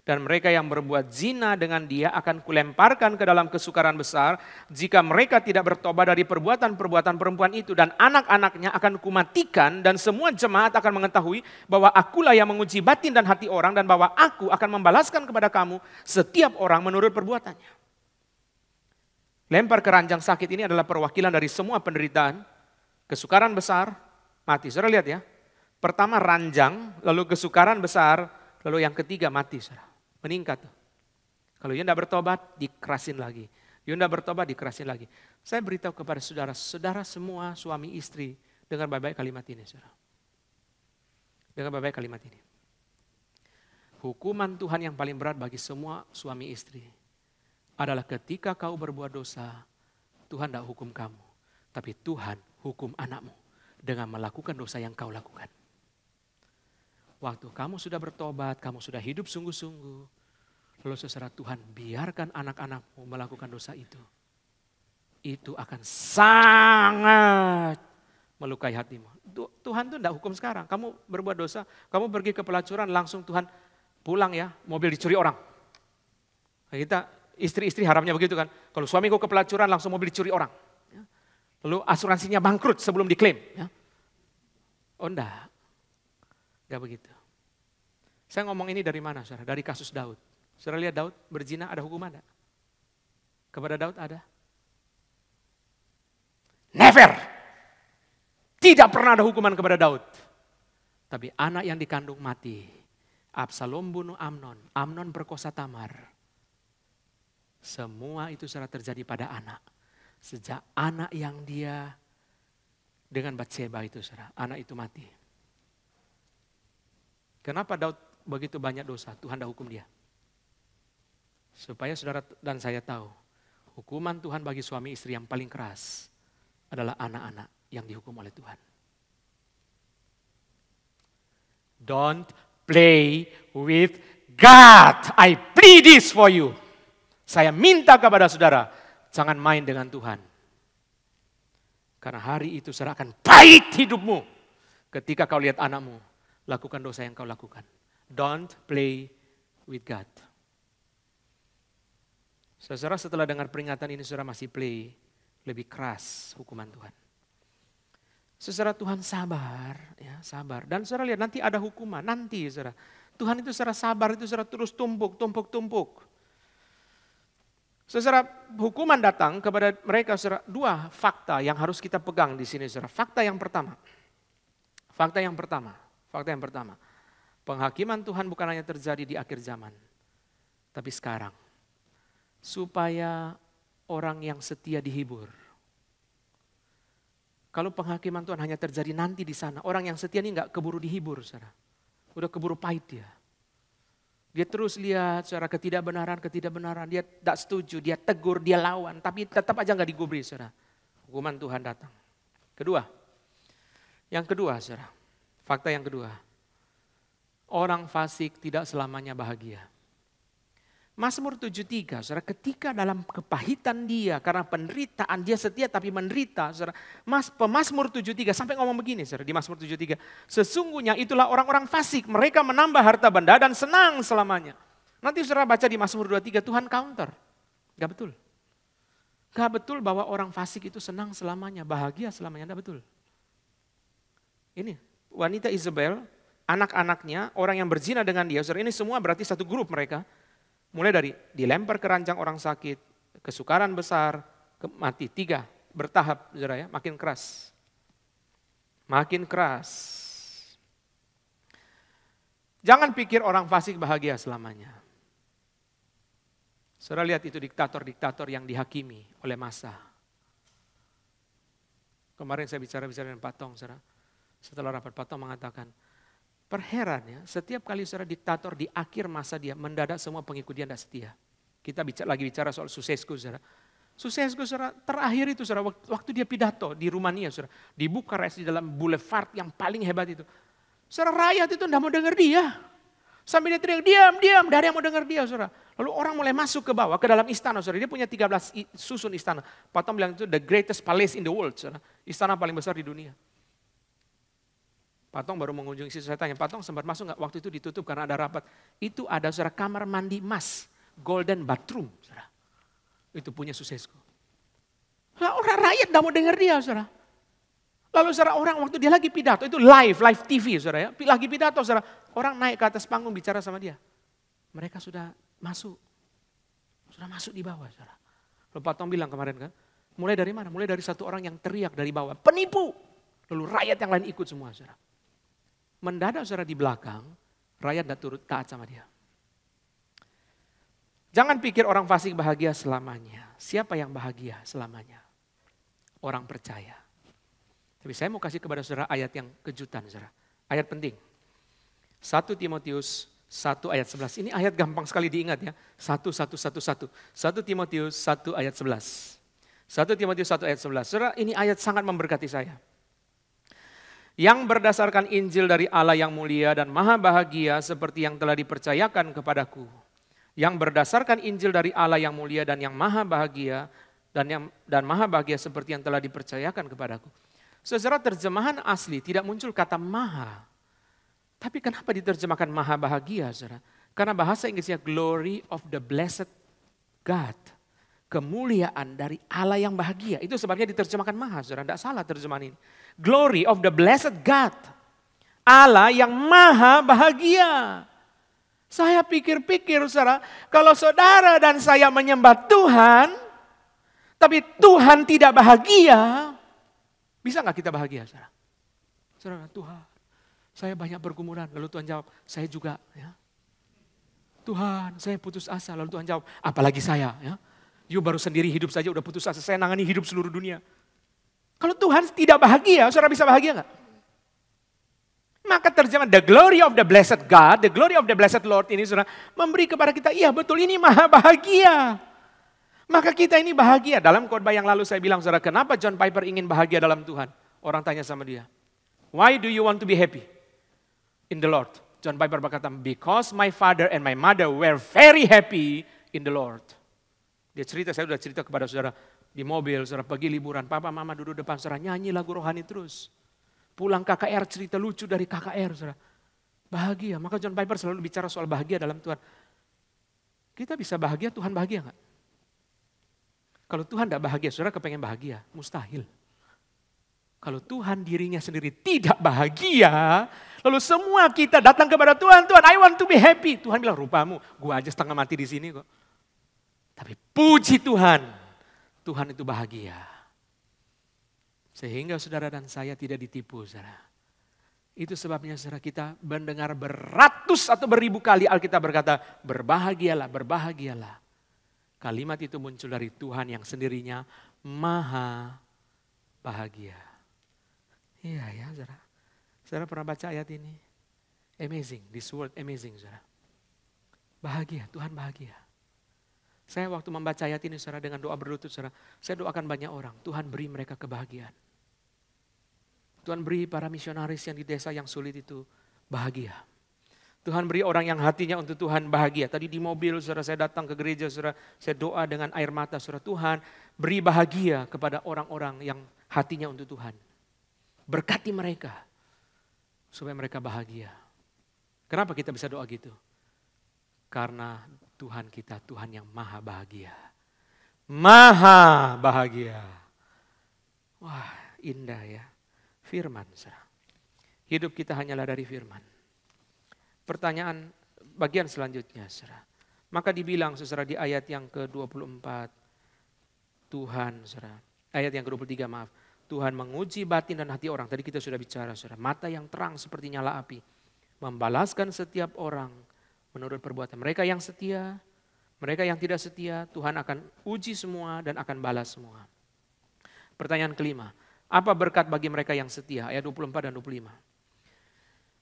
Dan mereka yang berbuat zina dengan dia akan kulemparkan ke dalam kesukaran besar. Jika mereka tidak bertobat dari perbuatan-perbuatan perempuan itu dan anak-anaknya akan kumatikan dan semua jemaat akan mengetahui bahwa akulah yang menguji batin dan hati orang dan bahwa aku akan membalaskan kepada kamu setiap orang menurut perbuatannya. Lempar keranjang sakit ini adalah perwakilan dari semua penderitaan, kesukaran besar, mati. Saudara lihat ya, pertama ranjang, lalu kesukaran besar, lalu yang ketiga mati. Saudara. Meningkat. Kalau Yunda bertobat, dikerasin lagi. Yunda bertobat, dikerasin lagi. Saya beritahu kepada saudara, saudara semua suami istri, dengar baik-baik kalimat ini. Saudara. Dengar baik-baik kalimat ini. Hukuman Tuhan yang paling berat bagi semua suami istri adalah ketika kau berbuat dosa, Tuhan tidak hukum kamu. Tapi Tuhan hukum anakmu dengan melakukan dosa yang kau lakukan. Waktu kamu sudah bertobat, kamu sudah hidup sungguh-sungguh. Lalu secara Tuhan biarkan anak-anakmu melakukan dosa itu. Itu akan sangat melukai hatimu. Tuhan tuh tidak hukum sekarang. Kamu berbuat dosa, kamu pergi ke pelacuran langsung Tuhan pulang ya, mobil dicuri orang. Kita Istri-istri harapnya begitu kan. Kalau suami suamiku kepelacuran langsung mobil dicuri orang. Ya. Lalu asuransinya bangkrut sebelum diklaim. Ya. Oh enggak, enggak begitu. Saya ngomong ini dari mana saudara? Dari kasus Daud. Saudara lihat Daud berzina ada hukuman enggak? Kepada Daud ada? Never. Tidak pernah ada hukuman kepada Daud. Tapi anak yang dikandung mati. Absalom bunuh Amnon. Amnon perkosa Tamar. Semua itu sudah terjadi pada anak. Sejak anak yang dia dengan Batseba itu saudara, anak itu mati. Kenapa Daud begitu banyak dosa? Tuhan dah hukum dia. Supaya saudara dan saya tahu, hukuman Tuhan bagi suami istri yang paling keras adalah anak-anak yang dihukum oleh Tuhan. Don't play with God. I plead this for you. Saya minta kepada saudara, jangan main dengan Tuhan. Karena hari itu saudara akan pahit hidupmu. Ketika kau lihat anakmu, lakukan dosa yang kau lakukan. Don't play with God. Saudara setelah dengar peringatan ini saudara masih play, lebih keras hukuman Tuhan. Saudara Tuhan sabar, ya sabar. Dan saudara lihat nanti ada hukuman, nanti saudara. Tuhan itu saudara sabar itu saudara terus tumpuk, tumpuk, tumpuk. Saudara, hukuman datang kepada mereka saudara, dua fakta yang harus kita pegang di sini saudara. Fakta yang pertama. Fakta yang pertama. Fakta yang pertama. Penghakiman Tuhan bukan hanya terjadi di akhir zaman, tapi sekarang. Supaya orang yang setia dihibur. Kalau penghakiman Tuhan hanya terjadi nanti di sana, orang yang setia ini enggak keburu dihibur, saudara. Udah keburu pahit dia. Ya. Dia terus lihat secara ketidakbenaran, ketidakbenaran. Dia tak setuju, dia tegur, dia lawan. Tapi tetap aja nggak digubris saudara. Hukuman Tuhan datang. Kedua, yang kedua saudara, fakta yang kedua. Orang fasik tidak selamanya bahagia. Mazmur 73, saudara, ketika dalam kepahitan dia, karena penderitaan dia setia tapi menderita, saudara, mas, pemasmur 73 sampai ngomong begini, saudara, di Mazmur 73, sesungguhnya itulah orang-orang fasik, mereka menambah harta benda dan senang selamanya. Nanti saudara baca di Mazmur 23, Tuhan counter. Gak betul. Gak betul bahwa orang fasik itu senang selamanya, bahagia selamanya, gak betul. Ini, wanita Isabel, anak-anaknya, orang yang berzina dengan dia, saudara, ini semua berarti satu grup mereka, Mulai dari dilempar ke ranjang orang sakit, kesukaran besar, ke mati. Tiga, bertahap, saudara ya, makin keras. Makin keras. Jangan pikir orang fasik bahagia selamanya. Saudara lihat itu diktator-diktator yang dihakimi oleh massa. Kemarin saya bicara-bicara dengan patong saudara. Setelah rapat patong mengatakan, Perheran ya, setiap kali saudara diktator di akhir masa dia mendadak semua pengikut dia tidak setia. Kita bicara, lagi bicara soal suksesku saudara. Suksesku saudara terakhir itu saudara waktu dia pidato di Rumania saudara. Dibuka Bukares di dalam boulevard yang paling hebat itu. Saudara rakyat itu tidak mau dengar dia. Sambil dia teriak, diam, diam, dari yang mau dengar dia saudara. Lalu orang mulai masuk ke bawah, ke dalam istana saudara. Dia punya 13 susun istana. Patom bilang itu the greatest palace in the world saudara. Istana paling besar di dunia. Patong baru mengunjungi situ, saya tanya, Patong sempat masuk nggak? Waktu itu ditutup karena ada rapat. Itu ada saudara kamar mandi emas, golden bathroom, saudara. Itu punya suksesku. Lah orang rakyat nggak mau dengar dia, saudara. Lalu saudara orang waktu dia lagi pidato, itu live, live TV, saudara ya. Lagi pidato, saudara. Orang naik ke atas panggung bicara sama dia. Mereka sudah masuk. Sudah masuk di bawah, saudara. Lalu Patong bilang kemarin kan, mulai dari mana? Mulai dari satu orang yang teriak dari bawah, penipu. Lalu rakyat yang lain ikut semua, saudara mendadak saudara di belakang, rakyat tidak turut taat sama dia. Jangan pikir orang fasik bahagia selamanya. Siapa yang bahagia selamanya? Orang percaya. Tapi saya mau kasih kepada saudara ayat yang kejutan saudara. Ayat penting. 1 Timotius 1 ayat 11. Ini ayat gampang sekali diingat ya. 1, 1, 1, 1. 1 Timotius 1 ayat 11. 1 Timotius 1 ayat 11. Saudara ini ayat sangat memberkati saya yang berdasarkan Injil dari Allah yang mulia dan maha bahagia seperti yang telah dipercayakan kepadaku. Yang berdasarkan Injil dari Allah yang mulia dan yang maha bahagia dan yang dan maha bahagia seperti yang telah dipercayakan kepadaku. Secara terjemahan asli tidak muncul kata maha. Tapi kenapa diterjemahkan maha bahagia, Karena bahasa Inggrisnya glory of the blessed God kemuliaan dari Allah yang bahagia. Itu sebabnya diterjemahkan maha, saudara. Tidak salah terjemahan ini. Glory of the blessed God. Allah yang maha bahagia. Saya pikir-pikir saudara, kalau saudara dan saya menyembah Tuhan, tapi Tuhan tidak bahagia, bisa nggak kita bahagia saudara? Saudara, Tuhan, saya banyak bergumuran, Lalu Tuhan jawab, saya juga. Ya. Tuhan, saya putus asa. Lalu Tuhan jawab, apalagi saya. Ya. You baru sendiri hidup saja udah putus asa, saya nangani hidup seluruh dunia. Kalau Tuhan tidak bahagia, saudara bisa bahagia nggak? Maka terjemahan the glory of the blessed God, the glory of the blessed Lord ini saudara memberi kepada kita, iya betul ini maha bahagia. Maka kita ini bahagia. Dalam khotbah yang lalu saya bilang saudara, kenapa John Piper ingin bahagia dalam Tuhan? Orang tanya sama dia, why do you want to be happy in the Lord? John Piper berkata, because my father and my mother were very happy in the Lord. Dia cerita, saya sudah cerita kepada saudara di mobil, saudara pergi liburan, papa mama duduk depan saudara nyanyi lagu rohani terus. Pulang KKR cerita lucu dari KKR saudara. Bahagia, maka John Piper selalu bicara soal bahagia dalam Tuhan. Kita bisa bahagia, Tuhan bahagia nggak? Kalau Tuhan tidak bahagia, saudara kepengen bahagia, mustahil. Kalau Tuhan dirinya sendiri tidak bahagia, lalu semua kita datang kepada Tuhan, Tuhan I want to be happy. Tuhan bilang rupamu, gua aja setengah mati di sini kok. Tapi puji Tuhan, Tuhan itu bahagia. Sehingga saudara dan saya tidak ditipu, saudara. Itu sebabnya saudara kita mendengar beratus atau beribu kali Alkitab berkata, berbahagialah, berbahagialah. Kalimat itu muncul dari Tuhan yang sendirinya maha bahagia. Iya ya saudara. Saudara pernah baca ayat ini? Amazing, this world amazing saudara. Bahagia, Tuhan bahagia. Saya waktu membaca ayat ini secara dengan doa berlutut secara saya doakan banyak orang, Tuhan beri mereka kebahagiaan. Tuhan beri para misionaris yang di desa yang sulit itu bahagia. Tuhan beri orang yang hatinya untuk Tuhan bahagia. Tadi di mobil saudara saya datang ke gereja saudara, saya doa dengan air mata saudara Tuhan beri bahagia kepada orang-orang yang hatinya untuk Tuhan. Berkati mereka supaya mereka bahagia. Kenapa kita bisa doa gitu? Karena Tuhan kita Tuhan yang maha bahagia. Maha bahagia. Wah indah ya. Firman saudara. Hidup kita hanyalah dari firman. Pertanyaan bagian selanjutnya saudara. Maka dibilang saudara di ayat yang ke-24. Tuhan saudara. Ayat yang ke-23 maaf. Tuhan menguji batin dan hati orang. Tadi kita sudah bicara saudara. Mata yang terang seperti nyala api. Membalaskan setiap orang menurut perbuatan mereka yang setia, mereka yang tidak setia, Tuhan akan uji semua dan akan balas semua. Pertanyaan kelima, apa berkat bagi mereka yang setia? Ayat 24 dan 25.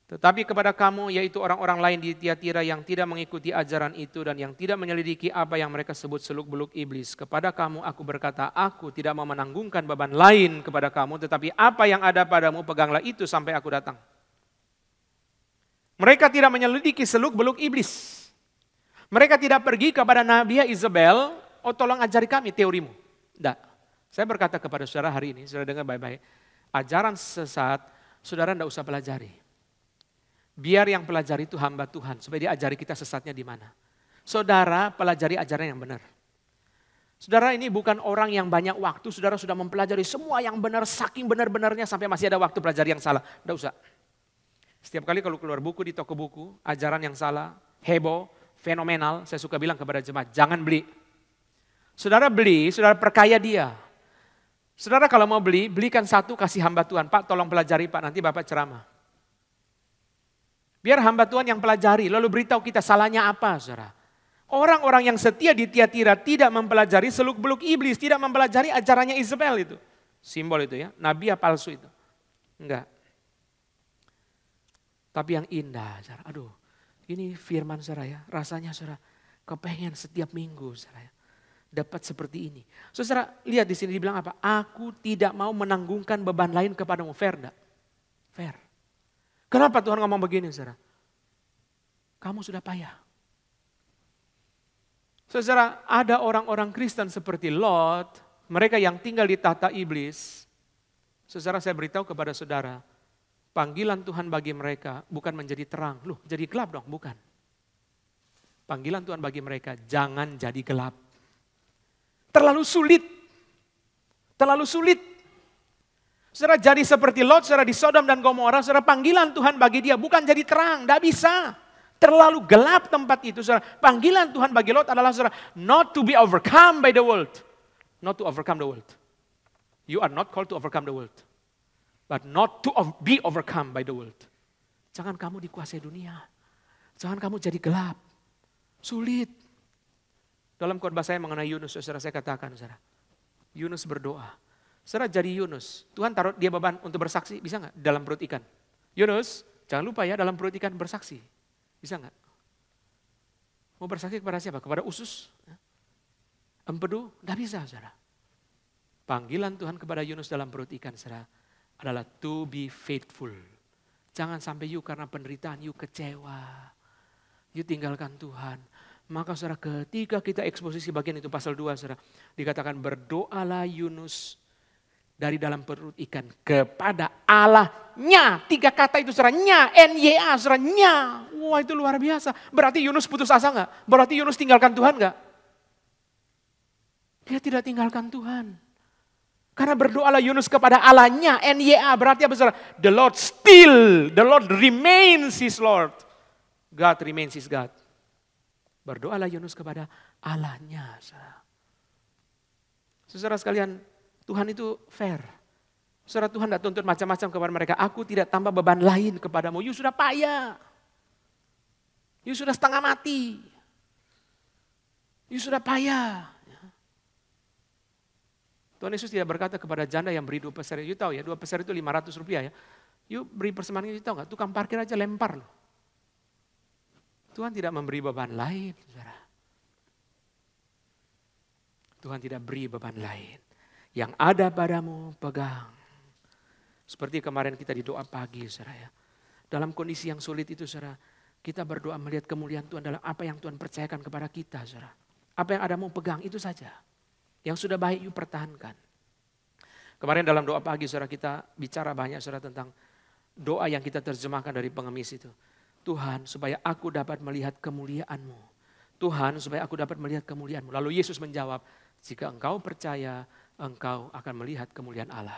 Tetapi kepada kamu, yaitu orang-orang lain di Tiatira yang tidak mengikuti ajaran itu dan yang tidak menyelidiki apa yang mereka sebut seluk-beluk iblis, kepada kamu aku berkata, aku tidak mau menanggungkan beban lain kepada kamu, tetapi apa yang ada padamu peganglah itu sampai aku datang.' Mereka tidak menyelidiki seluk-beluk iblis. Mereka tidak pergi kepada Nabi Isabel, oh tolong ajari kami teorimu. Tidak. Saya berkata kepada saudara hari ini, saudara dengar baik-baik. Ajaran sesat, saudara tidak usah pelajari. Biar yang pelajari itu hamba Tuhan, supaya dia ajari kita sesatnya di mana. Saudara pelajari ajaran yang benar. Saudara ini bukan orang yang banyak waktu, saudara sudah mempelajari semua yang benar, saking benar-benarnya sampai masih ada waktu pelajari yang salah. Tidak usah. Setiap kali kalau keluar buku di toko buku, ajaran yang salah, heboh, fenomenal, saya suka bilang kepada jemaat, jangan beli. Saudara beli, saudara perkaya dia. Saudara kalau mau beli, belikan satu kasih hamba Tuhan. Pak tolong pelajari Pak, nanti Bapak ceramah. Biar hamba Tuhan yang pelajari, lalu beritahu kita salahnya apa saudara. Orang-orang yang setia di Tiatira tidak mempelajari seluk-beluk iblis, tidak mempelajari ajarannya Isabel itu. Simbol itu ya, nabi palsu itu. Enggak. Tapi yang indah, saudara. Aduh, ini firman saudara ya. Rasanya saudara kepengen setiap minggu saudara ya. Dapat seperti ini. So, saudara lihat di sini dibilang apa? Aku tidak mau menanggungkan beban lain kepadamu. Fair enggak? Fair. Kenapa Tuhan ngomong begini saudara? Kamu sudah payah. Saudara, ada orang-orang Kristen seperti Lot, mereka yang tinggal di tata iblis. Saudara, saya beritahu kepada saudara, Panggilan Tuhan bagi mereka bukan menjadi terang. Loh, jadi gelap dong, bukan. Panggilan Tuhan bagi mereka jangan jadi gelap. Terlalu sulit. Terlalu sulit. Saudara jadi seperti Lot, saudara di Sodom dan Gomora, saudara panggilan Tuhan bagi dia bukan jadi terang, tidak bisa. Terlalu gelap tempat itu, saudara. Panggilan Tuhan bagi Lot adalah saudara, not to be overcome by the world. Not to overcome the world. You are not called to overcome the world but not to be overcome by the world. Jangan kamu dikuasai dunia. Jangan kamu jadi gelap. Sulit. Dalam khotbah saya mengenai Yunus, saudara saya katakan, saudara. Yunus berdoa. Saudara jadi Yunus. Tuhan taruh dia beban untuk bersaksi, bisa nggak? Dalam perut ikan. Yunus, jangan lupa ya dalam perut ikan bersaksi. Bisa nggak? Mau bersaksi kepada siapa? Kepada usus? Empedu? Nggak bisa, saudara. Panggilan Tuhan kepada Yunus dalam perut ikan, saudara adalah to be faithful. Jangan sampai you karena penderitaan you kecewa. You tinggalkan Tuhan. Maka saudara ketika kita eksposisi bagian itu pasal 2 saudara. Dikatakan berdoalah Yunus dari dalam perut ikan kepada Allahnya. Tiga kata itu saudara, nya, N-Y-A saudara, nya. Wah itu luar biasa. Berarti Yunus putus asa enggak? Berarti Yunus tinggalkan Tuhan enggak? Dia tidak tinggalkan Tuhan. Karena berdoalah Yunus kepada Allahnya, NYA berarti apa saudara? The Lord still, the Lord remains his Lord. God remains his God. Berdoalah Yunus kepada Allahnya. Saudara. Saudara sekalian, Tuhan itu fair. Saudara Tuhan tidak tuntut macam-macam kepada mereka. Aku tidak tambah beban lain kepadamu. You sudah payah. You sudah setengah mati. You sudah payah. Tuhan Yesus tidak berkata kepada janda yang beri dua peser, you tahu ya, dua peser itu 500 rupiah ya. You beri persembahan you tahu gak? tukang parkir aja lempar loh. Tuhan tidak memberi beban lain, saudara. Tuhan tidak beri beban lain. Yang ada padamu, pegang. Seperti kemarin kita di doa pagi, saudara ya. Dalam kondisi yang sulit itu, saudara, kita berdoa melihat kemuliaan Tuhan dalam apa yang Tuhan percayakan kepada kita, saudara. Apa yang ada mau pegang, itu saja. Yang sudah baik yuk pertahankan. Kemarin dalam doa pagi saudara kita bicara banyak saudara tentang doa yang kita terjemahkan dari pengemis itu. Tuhan supaya aku dapat melihat kemuliaan-Mu. Tuhan supaya aku dapat melihat kemuliaan-Mu. Lalu Yesus menjawab, jika engkau percaya, engkau akan melihat kemuliaan Allah.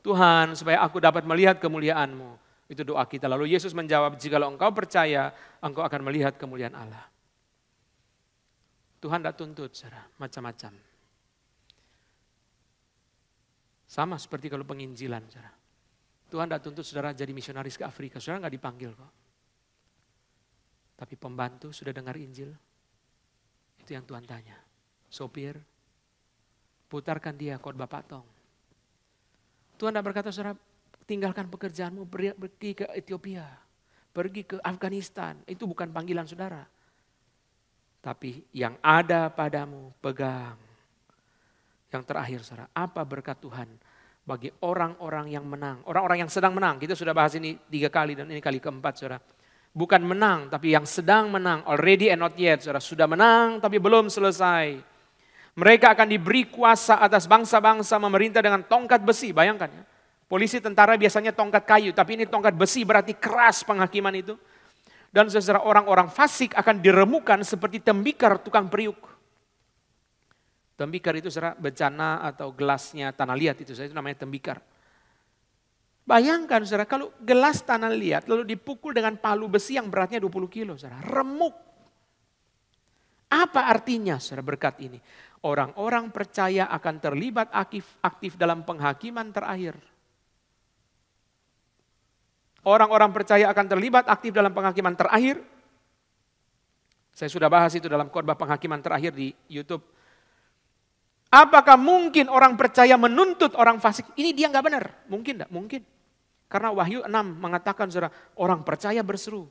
Tuhan supaya aku dapat melihat kemuliaan-Mu. Itu doa kita. Lalu Yesus menjawab, jika engkau percaya, engkau akan melihat kemuliaan Allah. Tuhan tidak tuntut, saudara, macam-macam. Sama seperti kalau penginjilan, saudara. Tuhan tidak tuntut saudara jadi misionaris ke Afrika, saudara nggak dipanggil kok. Tapi pembantu sudah dengar Injil, itu yang Tuhan tanya. Sopir, putarkan dia khotbah bapak Tong. Tuhan tidak berkata saudara, tinggalkan pekerjaanmu, pergi ke Ethiopia, pergi ke Afghanistan. Itu bukan panggilan saudara. Tapi yang ada padamu, pegang. Yang terakhir saudara, apa berkat Tuhan bagi orang-orang yang menang. Orang-orang yang sedang menang, kita sudah bahas ini tiga kali dan ini kali keempat saudara. Bukan menang, tapi yang sedang menang, already and not yet saudara. Sudah menang tapi belum selesai. Mereka akan diberi kuasa atas bangsa-bangsa memerintah dengan tongkat besi, bayangkan ya. Polisi tentara biasanya tongkat kayu, tapi ini tongkat besi berarti keras penghakiman itu. Dan saudara orang-orang fasik akan diremukan seperti tembikar tukang periuk. Tembikar itu secara bencana atau gelasnya tanah liat itu, saya itu namanya tembikar. Bayangkan saudara, kalau gelas tanah liat lalu dipukul dengan palu besi yang beratnya 20 kilo, saudara, remuk. Apa artinya saudara berkat ini? Orang-orang percaya akan terlibat aktif, aktif dalam penghakiman terakhir. Orang-orang percaya akan terlibat aktif dalam penghakiman terakhir. Saya sudah bahas itu dalam khotbah penghakiman terakhir di YouTube Apakah mungkin orang percaya menuntut orang fasik? Ini dia nggak benar. Mungkin enggak? Mungkin. Karena Wahyu 6 mengatakan saudara, orang percaya berseru.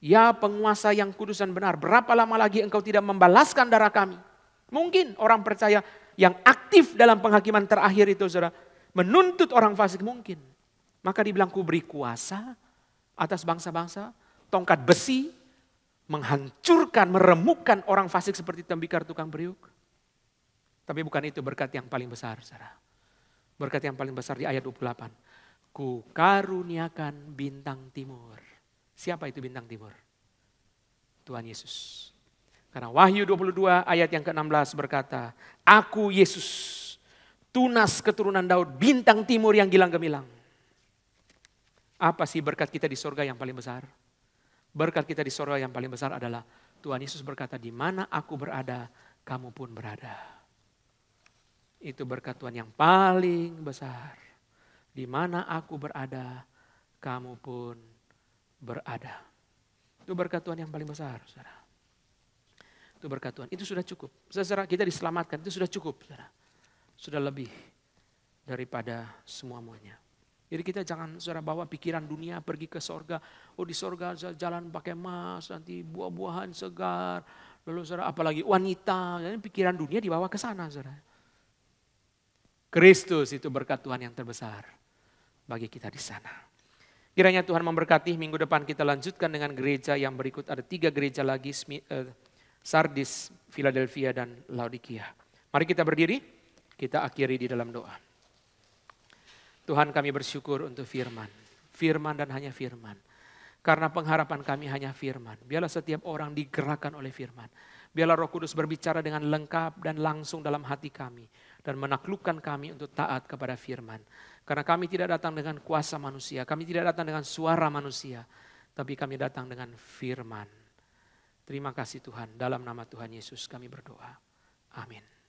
Ya penguasa yang kudusan benar, berapa lama lagi engkau tidak membalaskan darah kami? Mungkin orang percaya yang aktif dalam penghakiman terakhir itu saudara, menuntut orang fasik mungkin. Maka dibilang ku beri kuasa atas bangsa-bangsa, tongkat besi, menghancurkan, meremukkan orang fasik seperti tembikar tukang beriuk. Tapi bukan itu berkat yang paling besar, saudara. Berkat yang paling besar di ayat 28. Ku karuniakan bintang timur. Siapa itu bintang timur? Tuhan Yesus. Karena Wahyu 22 ayat yang ke-16 berkata, Aku Yesus, tunas keturunan Daud, bintang timur yang gilang gemilang. Apa sih berkat kita di sorga yang paling besar? Berkat kita di sorga yang paling besar adalah Tuhan Yesus berkata, di mana aku berada, kamu pun berada. Itu berkat Tuhan yang paling besar. Di mana aku berada, kamu pun berada. Itu berkat Tuhan yang paling besar, saudara. Itu berkat Tuhan. Itu sudah cukup. Saudara, kita diselamatkan. Itu sudah cukup, saudara. Sudah lebih daripada semuanya. Jadi kita jangan saudara bawa pikiran dunia pergi ke sorga. Oh di sorga jalan pakai emas, nanti buah-buahan segar. Lalu saudara apalagi wanita. Jadi pikiran dunia dibawa ke sana saudara. Kristus itu berkat Tuhan yang terbesar bagi kita di sana. Kiranya Tuhan memberkati minggu depan kita lanjutkan dengan gereja yang berikut. Ada tiga gereja lagi, eh, Sardis, Philadelphia, dan Laodikia. Mari kita berdiri, kita akhiri di dalam doa. Tuhan kami bersyukur untuk firman. Firman dan hanya firman. Karena pengharapan kami hanya firman. Biarlah setiap orang digerakkan oleh firman. Biarlah roh kudus berbicara dengan lengkap dan langsung dalam hati kami dan menaklukkan kami untuk taat kepada firman. Karena kami tidak datang dengan kuasa manusia, kami tidak datang dengan suara manusia, tapi kami datang dengan firman. Terima kasih Tuhan, dalam nama Tuhan Yesus kami berdoa. Amin.